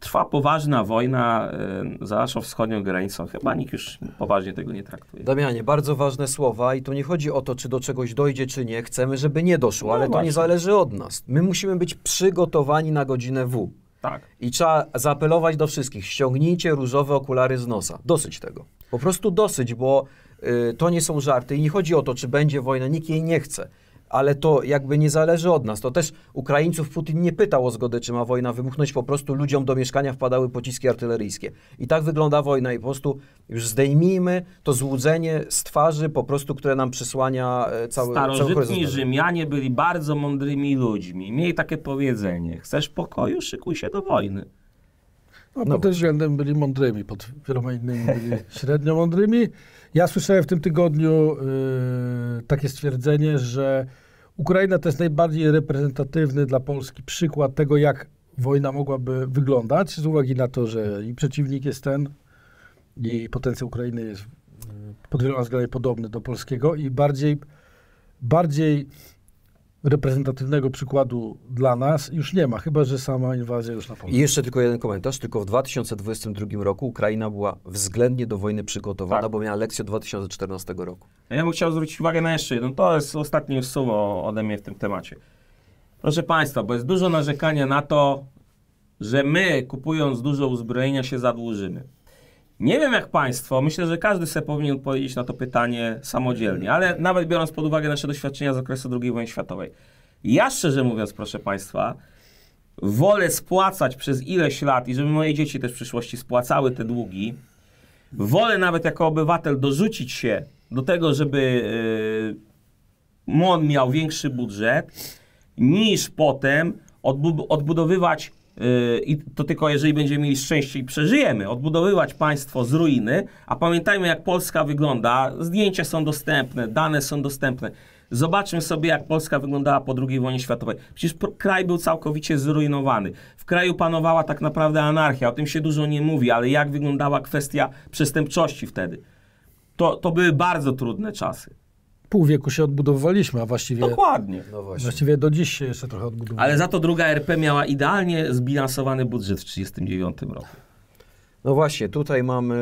A: trwa poważna wojna e, za naszą wschodnią granicą. Chyba nikt już poważnie tego nie traktuje.
E: Damianie, bardzo ważne słowa i tu nie chodzi o to, czy do czegoś dojdzie, czy nie. Chcemy, żeby nie doszło, no ale właśnie. to nie zależy od nas. My musimy być przygotowani na godzinę W. Tak. I trzeba zaapelować do wszystkich, ściągnijcie różowe okulary z nosa. Dosyć tego. Po prostu dosyć, bo y, to nie są żarty i nie chodzi o to, czy będzie wojna, nikt jej nie chce ale to jakby nie zależy od nas. To też Ukraińców Putin nie pytał o zgodę, czy ma wojna wybuchnąć, po prostu ludziom do mieszkania wpadały pociski artyleryjskie. I tak wygląda wojna i po prostu już zdejmijmy to złudzenie z twarzy po prostu, które nam przysłania e, cały Starożytni cały
A: Rzymianie byli bardzo mądrymi ludźmi. Mieli takie powiedzenie, chcesz pokoju, szykuj się do wojny. No, no. pod tym względem byli mądrymi, pod
B: wieloma innymi byli średnio mądrymi. Ja słyszałem w tym tygodniu y, takie stwierdzenie, że Ukraina to jest najbardziej reprezentatywny dla Polski przykład tego, jak wojna mogłaby wyglądać, z uwagi na to, że i przeciwnik jest ten, i potencjał Ukrainy jest y, pod wieloma względami podobny do polskiego i bardziej, bardziej reprezentatywnego przykładu dla nas już nie ma, chyba że sama inwazja już na Polskę.
E: I jeszcze tylko jeden komentarz. Tylko w 2022 roku Ukraina była względnie do wojny przygotowana, tak. bo miała lekcję 2014 roku. Ja bym chciał zwrócić uwagę na
A: jeszcze jeden. To jest ostatnie słowo ode mnie w tym temacie. Proszę Państwa, bo jest dużo narzekania na to, że my kupując dużo uzbrojenia się zadłużymy. Nie wiem jak Państwo, myślę, że każdy sobie powinien odpowiedzieć na to pytanie samodzielnie, ale nawet biorąc pod uwagę nasze doświadczenia z okresu II wojny światowej. Ja szczerze mówiąc, proszę Państwa, wolę spłacać przez ileś lat i żeby moje dzieci też w przyszłości spłacały te długi. Wolę nawet jako obywatel dorzucić się do tego, żeby yy, MON miał większy budżet, niż potem odbu odbudowywać Yy, i to tylko jeżeli będziemy mieli szczęście i przeżyjemy, odbudowywać państwo z ruiny, a pamiętajmy jak Polska wygląda, zdjęcia są dostępne, dane są dostępne. Zobaczmy sobie, jak Polska wyglądała po II wojnie światowej. Przecież kraj był całkowicie zrujnowany. W kraju panowała tak naprawdę anarchia, o tym się dużo nie mówi, ale jak wyglądała kwestia przestępczości wtedy. To, to były bardzo trudne czasy pół wieku
B: się odbudowywaliśmy, a właściwie... Dokładnie.
E: No właściwie
B: do dziś się jeszcze trochę odbudowujemy. Ale
A: za to druga RP
E: miała idealnie zbilansowany budżet w 1939 roku. No właśnie, tutaj mamy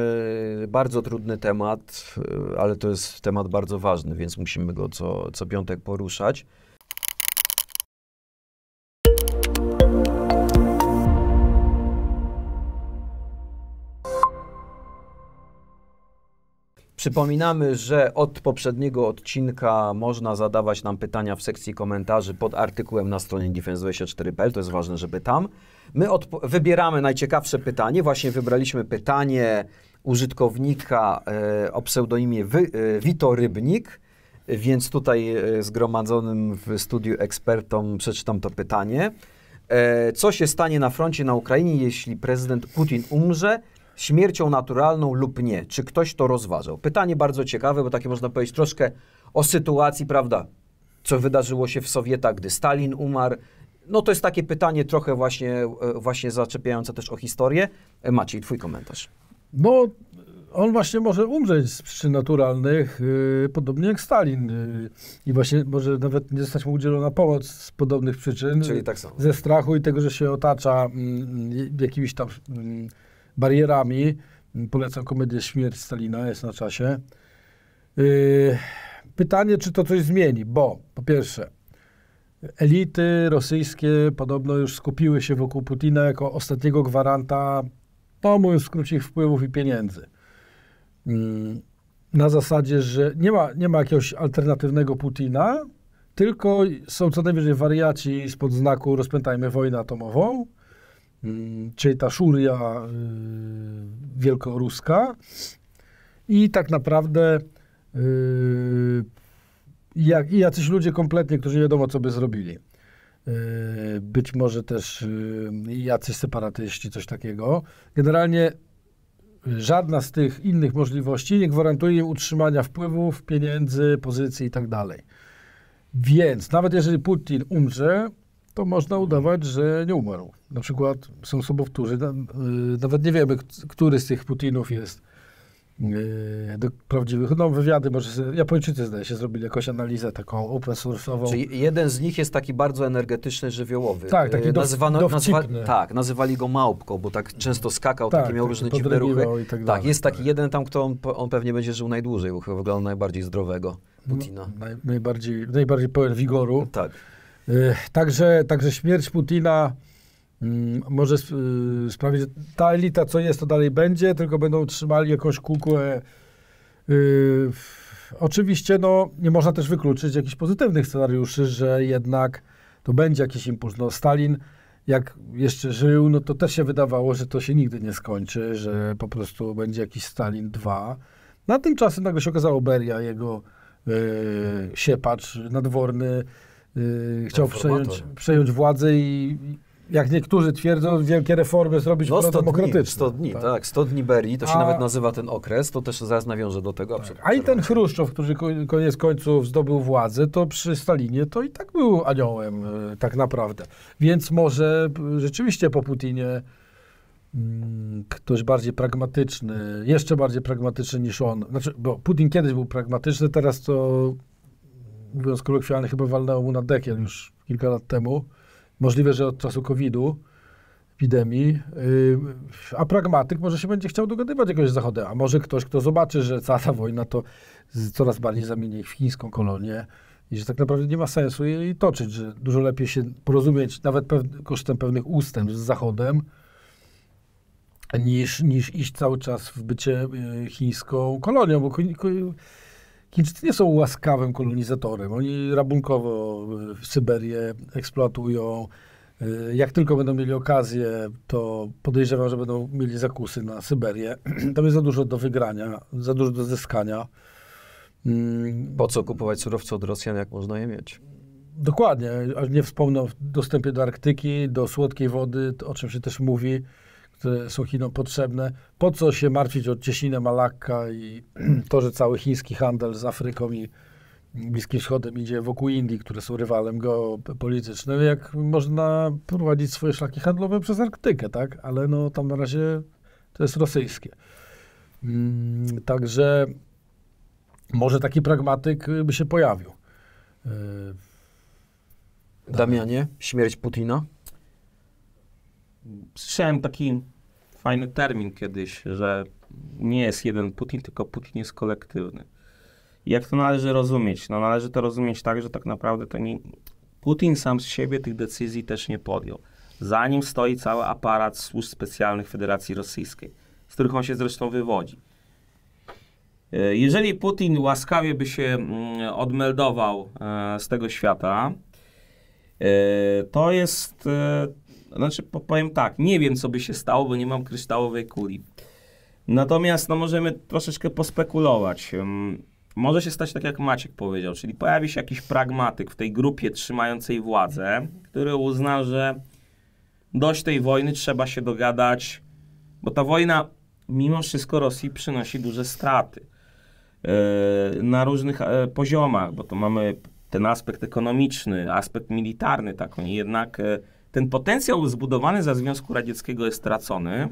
E: bardzo trudny temat, ale to jest temat bardzo ważny, więc musimy go co, co piątek poruszać. Przypominamy, że od poprzedniego odcinka można zadawać nam pytania w sekcji komentarzy pod artykułem na stronie defense24.pl. To jest ważne, żeby tam. My wybieramy najciekawsze pytanie. Właśnie wybraliśmy pytanie użytkownika e, o pseudonimie Wy, e, Wito Rybnik, więc tutaj e, zgromadzonym w studiu ekspertom przeczytam to pytanie. E, co się stanie na froncie na Ukrainie, jeśli prezydent Putin umrze? śmiercią naturalną lub nie. Czy ktoś to rozważał? Pytanie bardzo ciekawe, bo takie można powiedzieć troszkę o sytuacji, prawda? Co wydarzyło się w Sowietach, gdy Stalin umarł? No to jest takie pytanie trochę właśnie, e, właśnie zaczepiające też o historię. E, Maciej, twój komentarz. No,
B: on właśnie może umrzeć z przyczyn naturalnych, yy, podobnie jak Stalin. Yy, I właśnie może nawet nie zostać mu udzielona pomoc z podobnych przyczyn. Czyli tak samo. Ze strachu i tego, że się otacza yy, jakimiś tam mm, barierami. Polecam komedię Śmierć Stalina, jest na czasie. Yy, pytanie, czy to coś zmieni, bo po pierwsze, elity rosyjskie podobno już skupiły się wokół Putina jako ostatniego gwaranta, no mówiąc w skrócie, ich wpływów i pieniędzy. Yy, na zasadzie, że nie ma, nie ma jakiegoś alternatywnego Putina, tylko są co najwyżej wariaci spod znaku rozpętajmy wojnę atomową, Y, czyli ta szuria y, wielkoruska. I tak naprawdę y, jak, i jacyś ludzie kompletnie, którzy nie wiadomo, co by zrobili. Być może też jacyś separatyści, coś takiego. Generalnie żadna z tych innych możliwości nie gwarantuje im utrzymania wpływów, pieniędzy, pozycji itd. Tak Więc nawet jeżeli Putin umrze, to można udawać, że nie umarł. Na przykład są sobowtórzy, y, nawet nie wiemy, który z tych Putinów jest y, do prawdziwych. No wywiady, może Japończycy zdaje się zrobili jakąś analizę taką open source'ową. Czyli
E: jeden z nich jest taki bardzo energetyczny, żywiołowy. Tak, taki y, dow, Nazywano, Tak, nazywali go małpką, bo tak często skakał, tak, takie miał tak, różne dziwne ruchy. Tak, tak, jest taki tak. jeden tam, kto on, on pewnie będzie żył najdłużej, bo chyba wygląda najbardziej zdrowego no, Putina. No, naj,
B: najbardziej, najbardziej pełen wigoru. Tak. Y, także, także śmierć Putina mm, może y, sprawić, że ta elita, co jest, to dalej będzie, tylko będą trzymali jakąś kukłę. Y, oczywiście, no, nie można też wykluczyć jakichś pozytywnych scenariuszy, że jednak to będzie jakiś impuls. No, Stalin, jak jeszcze żył, no to też się wydawało, że to się nigdy nie skończy, że po prostu będzie jakiś Stalin 2. Na tymczasem nagle się okazało Beria, jego yy, siepacz nadworny, Yy, chciał przejąć, przejąć, władzę i jak niektórzy twierdzą, wielkie reformy zrobić no, 100 dni, 100
E: dni, tak. tak. 100 dni Berii, to się nawet nazywa ten okres, to też zaraz nawiążę do tego. Tak.
B: A i ten Chruszczow, który koniec końców zdobył władzę, to przy Stalinie to i tak był aniołem y, tak naprawdę. Więc może y, rzeczywiście po Putinie mm, ktoś bardziej pragmatyczny, jeszcze bardziej pragmatyczny niż on. Znaczy, bo Putin kiedyś był pragmatyczny, teraz to mówiąc kolokwialnie, chyba walnęło mu na dekiel już kilka lat temu. Możliwe, że od czasu COVID-u, epidemii. Yy, a pragmatyk może się będzie chciał dogadywać jakoś z Zachodem. A może ktoś, kto zobaczy, że cała ta wojna to coraz bardziej zamieni w chińską kolonię i że tak naprawdę nie ma sensu jej toczyć, że dużo lepiej się porozumieć, nawet pew- kosztem pewnych ustępstw z Zachodem, niż, niż iść cały czas w bycie yy, chińską kolonią, bo Chińczycy nie są łaskawym kolonizatorem. Oni rabunkowo e, Syberię eksploatują. E, jak tylko będą mieli okazję, to podejrzewam, że będą mieli zakusy na Syberię. Tam jest za dużo do wygrania, za dużo do zyskania. Mm. Po co kupować surowce od
E: Rosjan, jak można je mieć?
B: Dokładnie, aż nie wspomnę o dostępie do Arktyki, do słodkiej wody, o czym się też mówi które są Chinom potrzebne. Po co się martwić o cieśninę Malakka i to, że cały chiński handel z Afryką i Bliskim Wschodem idzie wokół Indii, które są rywalem geopolitycznym, jak można prowadzić swoje szlaki handlowe przez Arktykę, tak? Ale no tam na razie to jest rosyjskie. Mm, także może taki pragmatyk y, by się pojawił.
A: Y, Damianie, śmierć Putina? słyszałem taki fajny termin kiedyś, że nie jest jeden Putin, tylko Putin jest kolektywny. jak to należy rozumieć? No należy to rozumieć tak, że tak naprawdę to nie, Putin sam z siebie tych decyzji też nie podjął. Za nim stoi cały aparat służb specjalnych Federacji Rosyjskiej, z których on się zresztą wywodzi. E, jeżeli Putin łaskawie by się mm, odmeldował e, z tego świata, e, to jest znaczy, powiem tak, nie wiem, co by się stało, bo nie mam kryształowej kuli. Natomiast no, możemy troszeczkę pospekulować. Może się stać tak, jak Maciek powiedział, czyli pojawi się jakiś pragmatyk w tej grupie trzymającej władzę, który uzna, że dość tej wojny, trzeba się dogadać, bo ta wojna mimo wszystko Rosji przynosi duże straty yy, na różnych e, poziomach, bo to mamy ten aspekt ekonomiczny, aspekt militarny, tak, oni jednak. E, ten potencjał zbudowany za Związku Radzieckiego jest tracony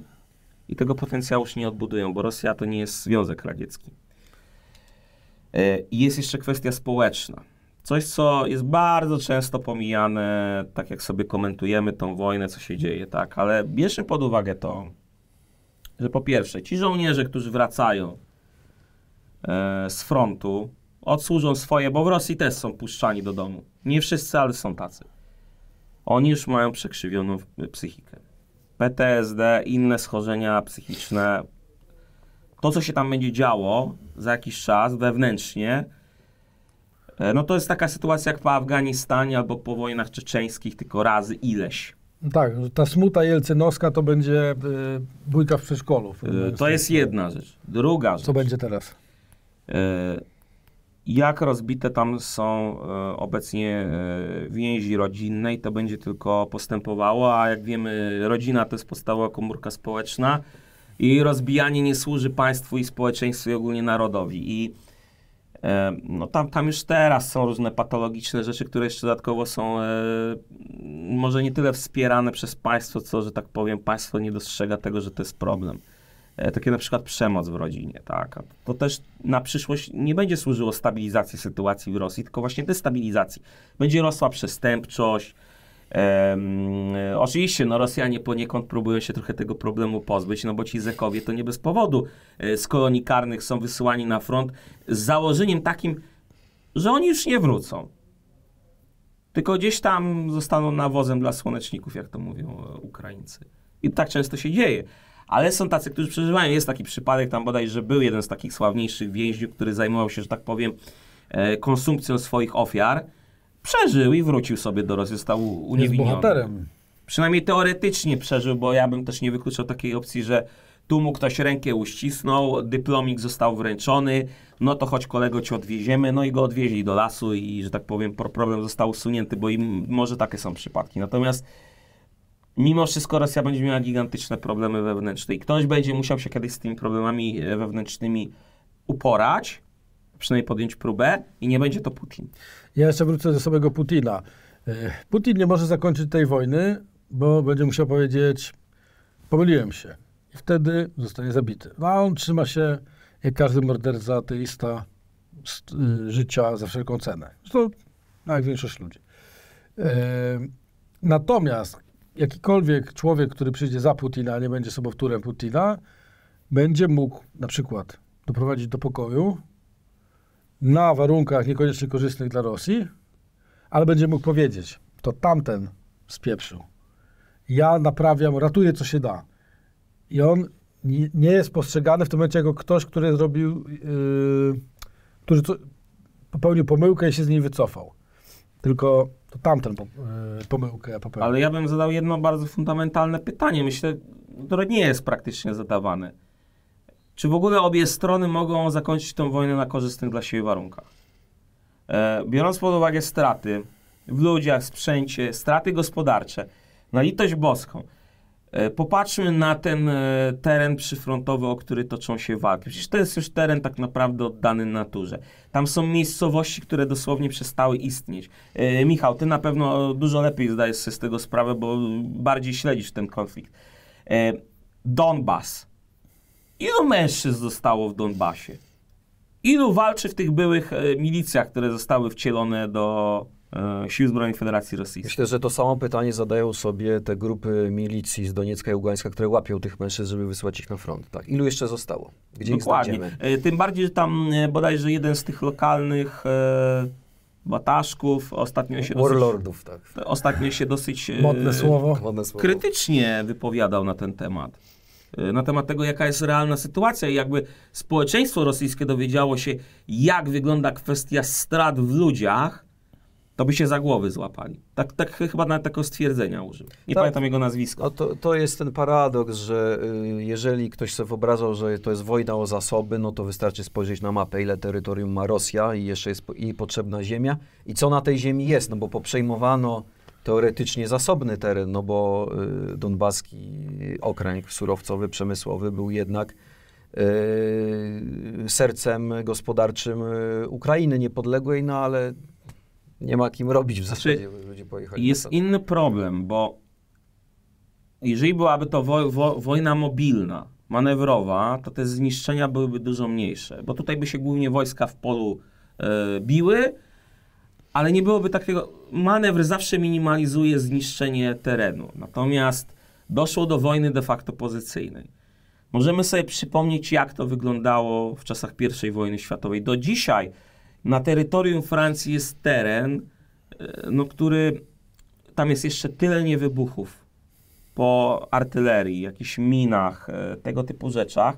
A: i tego potencjału już nie odbudują, bo Rosja to nie jest Związek Radziecki. E, I jest jeszcze kwestia społeczna. Coś, co jest bardzo często pomijane, tak jak sobie komentujemy tą wojnę, co się dzieje, tak, ale bierzmy pod uwagę to, że po pierwsze, ci żołnierze, którzy wracają e, z frontu, odsłużą swoje, bo w Rosji też są puszczani do domu. Nie wszyscy, ale są tacy oni już mają przekrzywioną psychikę. PTSD, inne schorzenia psychiczne, to co się tam będzie działo za jakiś czas wewnętrznie, e, no to jest taka sytuacja jak po Afganistanie albo po wojnach czeczeńskich, tylko razy ileś.
B: Tak, ta smuta jelcynowska to będzie e, bójka w przedszkolu. W
A: e, to jest jedna rzecz. Druga rzecz. Co będzie teraz? Jak rozbite tam są e, obecnie e, więzi rodzinne i to będzie tylko postępowało, a jak wiemy, rodzina to jest podstawowa komórka społeczna i rozbijanie nie służy państwu i społeczeństwu i ogólnie narodowi. I e, no tam, tam już teraz są różne patologiczne rzeczy, które jeszcze dodatkowo są może nie tyle wspierane przez państwo, co, że tak powiem, państwo nie dostrzega tego, że to jest problem. E, takie na przykład przemoc w rodzinie, tak? To też na przyszłość nie będzie służyło stabilizacji sytuacji w Rosji, tylko właśnie destabilizacji. Będzie rosła przestępczość. Um, oczywiście no Rosjanie poniekąd próbują się trochę tego problemu pozbyć, no bo ci Zekowie to nie bez powodu e, z kolonii karnych są wysyłani na front z założeniem takim, że oni już nie wrócą. Tylko gdzieś tam zostaną nawozem dla słoneczników, jak to mówią Ukraińcy. I tak często się dzieje ale są tacy, którzy przeżywają. Jest taki przypadek, tam bodaj, że był jeden z takich sławniejszych więźniów, który zajmował się, że tak powiem, e, konsumpcją swoich ofiar. Przeżył i wrócił sobie do Rosji, został uniewinniony. Jest bohaterem. Przynajmniej teoretycznie przeżył, bo ja bym też nie wykluczał takiej opcji, że tu mu ktoś rękę uścisnął, dyplomik został wręczony, no to choć kolego ci odwieziemy, no i go odwieźli do lasu i, że tak powiem, problem został usunięty, bo im może takie są przypadki. Natomiast mimo wszystko Rosja będzie miała gigantyczne problemy wewnętrzne i ktoś będzie musiał się kiedyś z tymi problemami e, wewnętrznymi uporać, przynajmniej podjąć próbę i nie będzie to Putin.
B: Ja jeszcze wrócę do samego Putina. E, Putin nie może zakończyć tej wojny, bo będzie musiał powiedzieć, pomyliłem się. I wtedy zostanie zabity. No, a on trzyma się, jak każdy morderca, ateista, e, życia za wszelką cenę. To jak większość ludzi. E, natomiast jakikolwiek człowiek, który przyjdzie za Putina, a nie będzie sobowtórem Putina, będzie mógł na przykład doprowadzić do pokoju na warunkach niekoniecznie korzystnych dla Rosji, ale będzie mógł powiedzieć, to tamten spieprzył. Ja naprawiam, ratuję co się da. I on nie jest postrzegany w tym momencie jako ktoś, który zrobił, yy, który co, popełnił pomyłkę i się z niej wycofał. Tylko to tamten po, e, pomyłkę
A: popełnił. Ale ja bym zadał jedno bardzo fundamentalne pytanie, myślę, które nie jest praktycznie zadawane. Czy w ogóle obie strony mogą zakończyć tę wojnę na korzystnych dla siebie warunkach? E, biorąc pod uwagę straty w ludziach, sprzęcie, straty gospodarcze, na litość boską – E, popatrzmy na ten e, teren przyfrontowy, o który toczą się walki. Przecież to jest już teren tak naprawdę oddany naturze. Tam są miejscowości, które dosłownie przestały istnieć. E, Michał, ty na pewno dużo lepiej zdajesz sobie z tego sprawę, bo bardziej śledzisz ten konflikt. E, Donbas. Ilu mężczyzn zostało w Donbasie? Ilu walczy w tych byłych e, milicjach, które zostały wcielone do E, sił Zbrojnych Federacji
E: Rosyjskiej. Myślę, że to samo pytanie zadają sobie te grupy milicji z Doniecka i Ugańska, które łapią tych mężczyzn, żeby wysłać ich na front. Tak. Ilu jeszcze zostało? Gdzie Dokładnie. ich
A: e, Tym bardziej, że tam e, bodajże jeden z tych lokalnych bataszków, ostatnio się Warlordów, dosyć, tak. Ostatnio się dosyć modne słowo. modne słowo. krytycznie wypowiadał na ten temat. Na temat tego, jaka jest realna sytuacja i jakby społeczeństwo rosyjskie dowiedziało się, jak wygląda kwestia strat w ludziach, to by się za głowy złapali. Tak, tak chyba nawet takiego stwierdzenia użył. Nie tak. pamiętam jego
E: nazwiska. No to, to jest ten paradoks, że y, jeżeli ktoś sobie wyobrażał, że to jest wojna o zasoby, no to wystarczy spojrzeć na mapę, ile terytorium ma Rosja i jeszcze jest jej potrzebna ziemia i co na tej ziemi jest, no bo poprzejmowano teoretycznie zasobny teren, no bo y, Donbaski okręg surowcowy, przemysłowy był jednak y, sercem gospodarczym Ukrainy niepodległej, no ale nie ma kim robić w znaczy, zasadzie, ludzie pojechali. Jest inny problem, bo
A: jeżeli byłaby to wo wo wojna mobilna, manewrowa, to te zniszczenia byłyby dużo mniejsze, bo tutaj by się głównie wojska w polu e, biły, ale nie byłoby takiego. Manewr zawsze minimalizuje zniszczenie terenu. Natomiast doszło do wojny de facto pozycyjnej. Możemy sobie przypomnieć, jak to wyglądało w czasach I wojny światowej. Do dzisiaj na terytorium Francji jest teren, e, no, który tam jest jeszcze tyle niewybuchów po artylerii, jakichś minach, e, tego typu rzeczach,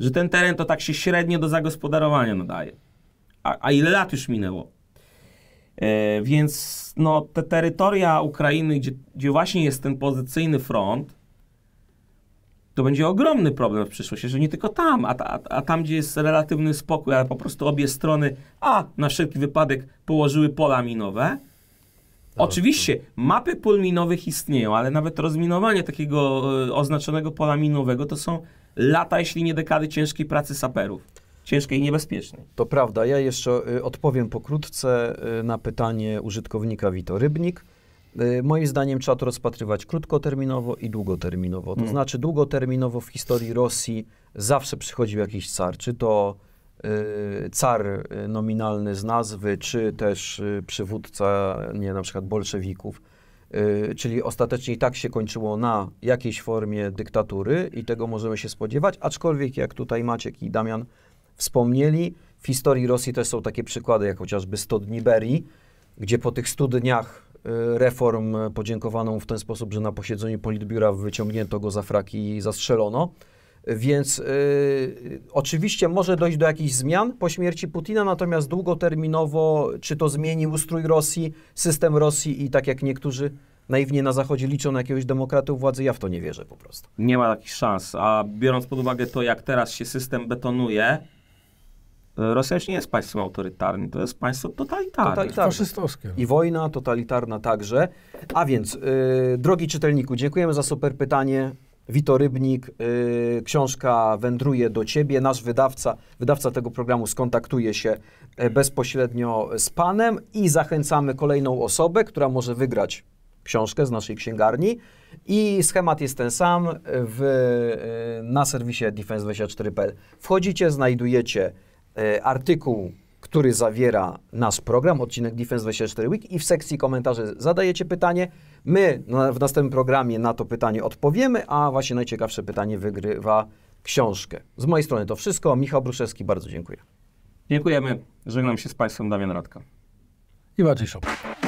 A: że ten teren to tak się średnio do zagospodarowania nadaje. A, a ile lat już minęło? E, więc no, te terytoria Ukrainy, gdzie, gdzie właśnie jest ten pozycyjny front, to będzie ogromny problem w przyszłości, że nie tylko tam, a, a, tam, gdzie jest relatywny spokój, ale po prostu obie strony, a na wszelki wypadek położyły pola minowe. Tak. Oczywiście mapy pól minowych istnieją, ale nawet rozminowanie takiego y, oznaczonego pola minowego to są lata, jeśli nie dekady ciężkiej
E: pracy saperów ciężkiej i niebezpiecznej. To prawda. Ja jeszcze y, odpowiem pokrótce y, na pytanie użytkownika Wito Rybnik. Y, moim zdaniem trzeba to rozpatrywać krótkoterminowo i długoterminowo. To mm. znaczy, długoterminowo w historii Rosji zawsze przychodził jakiś car, czy to y, car y, nominalny z nazwy, czy też y, przywódca, nie na przykład bolszewików. Y, czyli ostatecznie i tak się kończyło na jakiejś formie dyktatury i tego możemy się spodziewać, aczkolwiek jak tutaj Maciek i Damian wspomnieli, w historii Rosji też są takie przykłady, jak chociażby 100 dni Berii, gdzie po tych 100 dniach Y, reform podziękowaną w ten sposób, że na posiedzeniu Politbiura wyciągnięto go za fraki i zastrzelono. Więc y, oczywiście może dojść do jakichś zmian po śmierci Putina, natomiast długoterminowo, czy to zmieni ustrój Rosji, system Rosji i tak jak niektórzy naiwnie na Zachodzie liczą na jakiegoś demokratów władzy, ja w to nie wierzę po prostu.
A: Nie ma takich szans, a biorąc pod uwagę to, jak teraz się system
E: betonuje, Rosja już nie jest państwem autorytarnym, to jest państwo totalitarne. totalitarne. Faszystowskie. I wojna totalitarna także. A więc, yy, drogi czytelniku, dziękujemy za super pytanie. Wito Rybnik, yy, książka wędruje do ciebie. Nasz wydawca, wydawca tego programu skontaktuje się e, bezpośrednio z panem i zachęcamy kolejną osobę, która może wygrać książkę z naszej księgarni. I schemat jest ten sam w, y, na serwisie defense24.pl. Wchodzicie, znajdujecie E, artykuł, który zawiera nasz program, odcinek Defense 24 Week i w sekcji komentarzy zadajecie pytanie. My w następnym programie na to pytanie odpowiemy, a właśnie najciekawsze pytanie wygrywa książkę. Z mojej strony to wszystko. Michał Bruszewski, bardzo dziękuję. Dziękujemy. Żegnam się z Państwem, Damian Radka.
A: I Maciej Szop.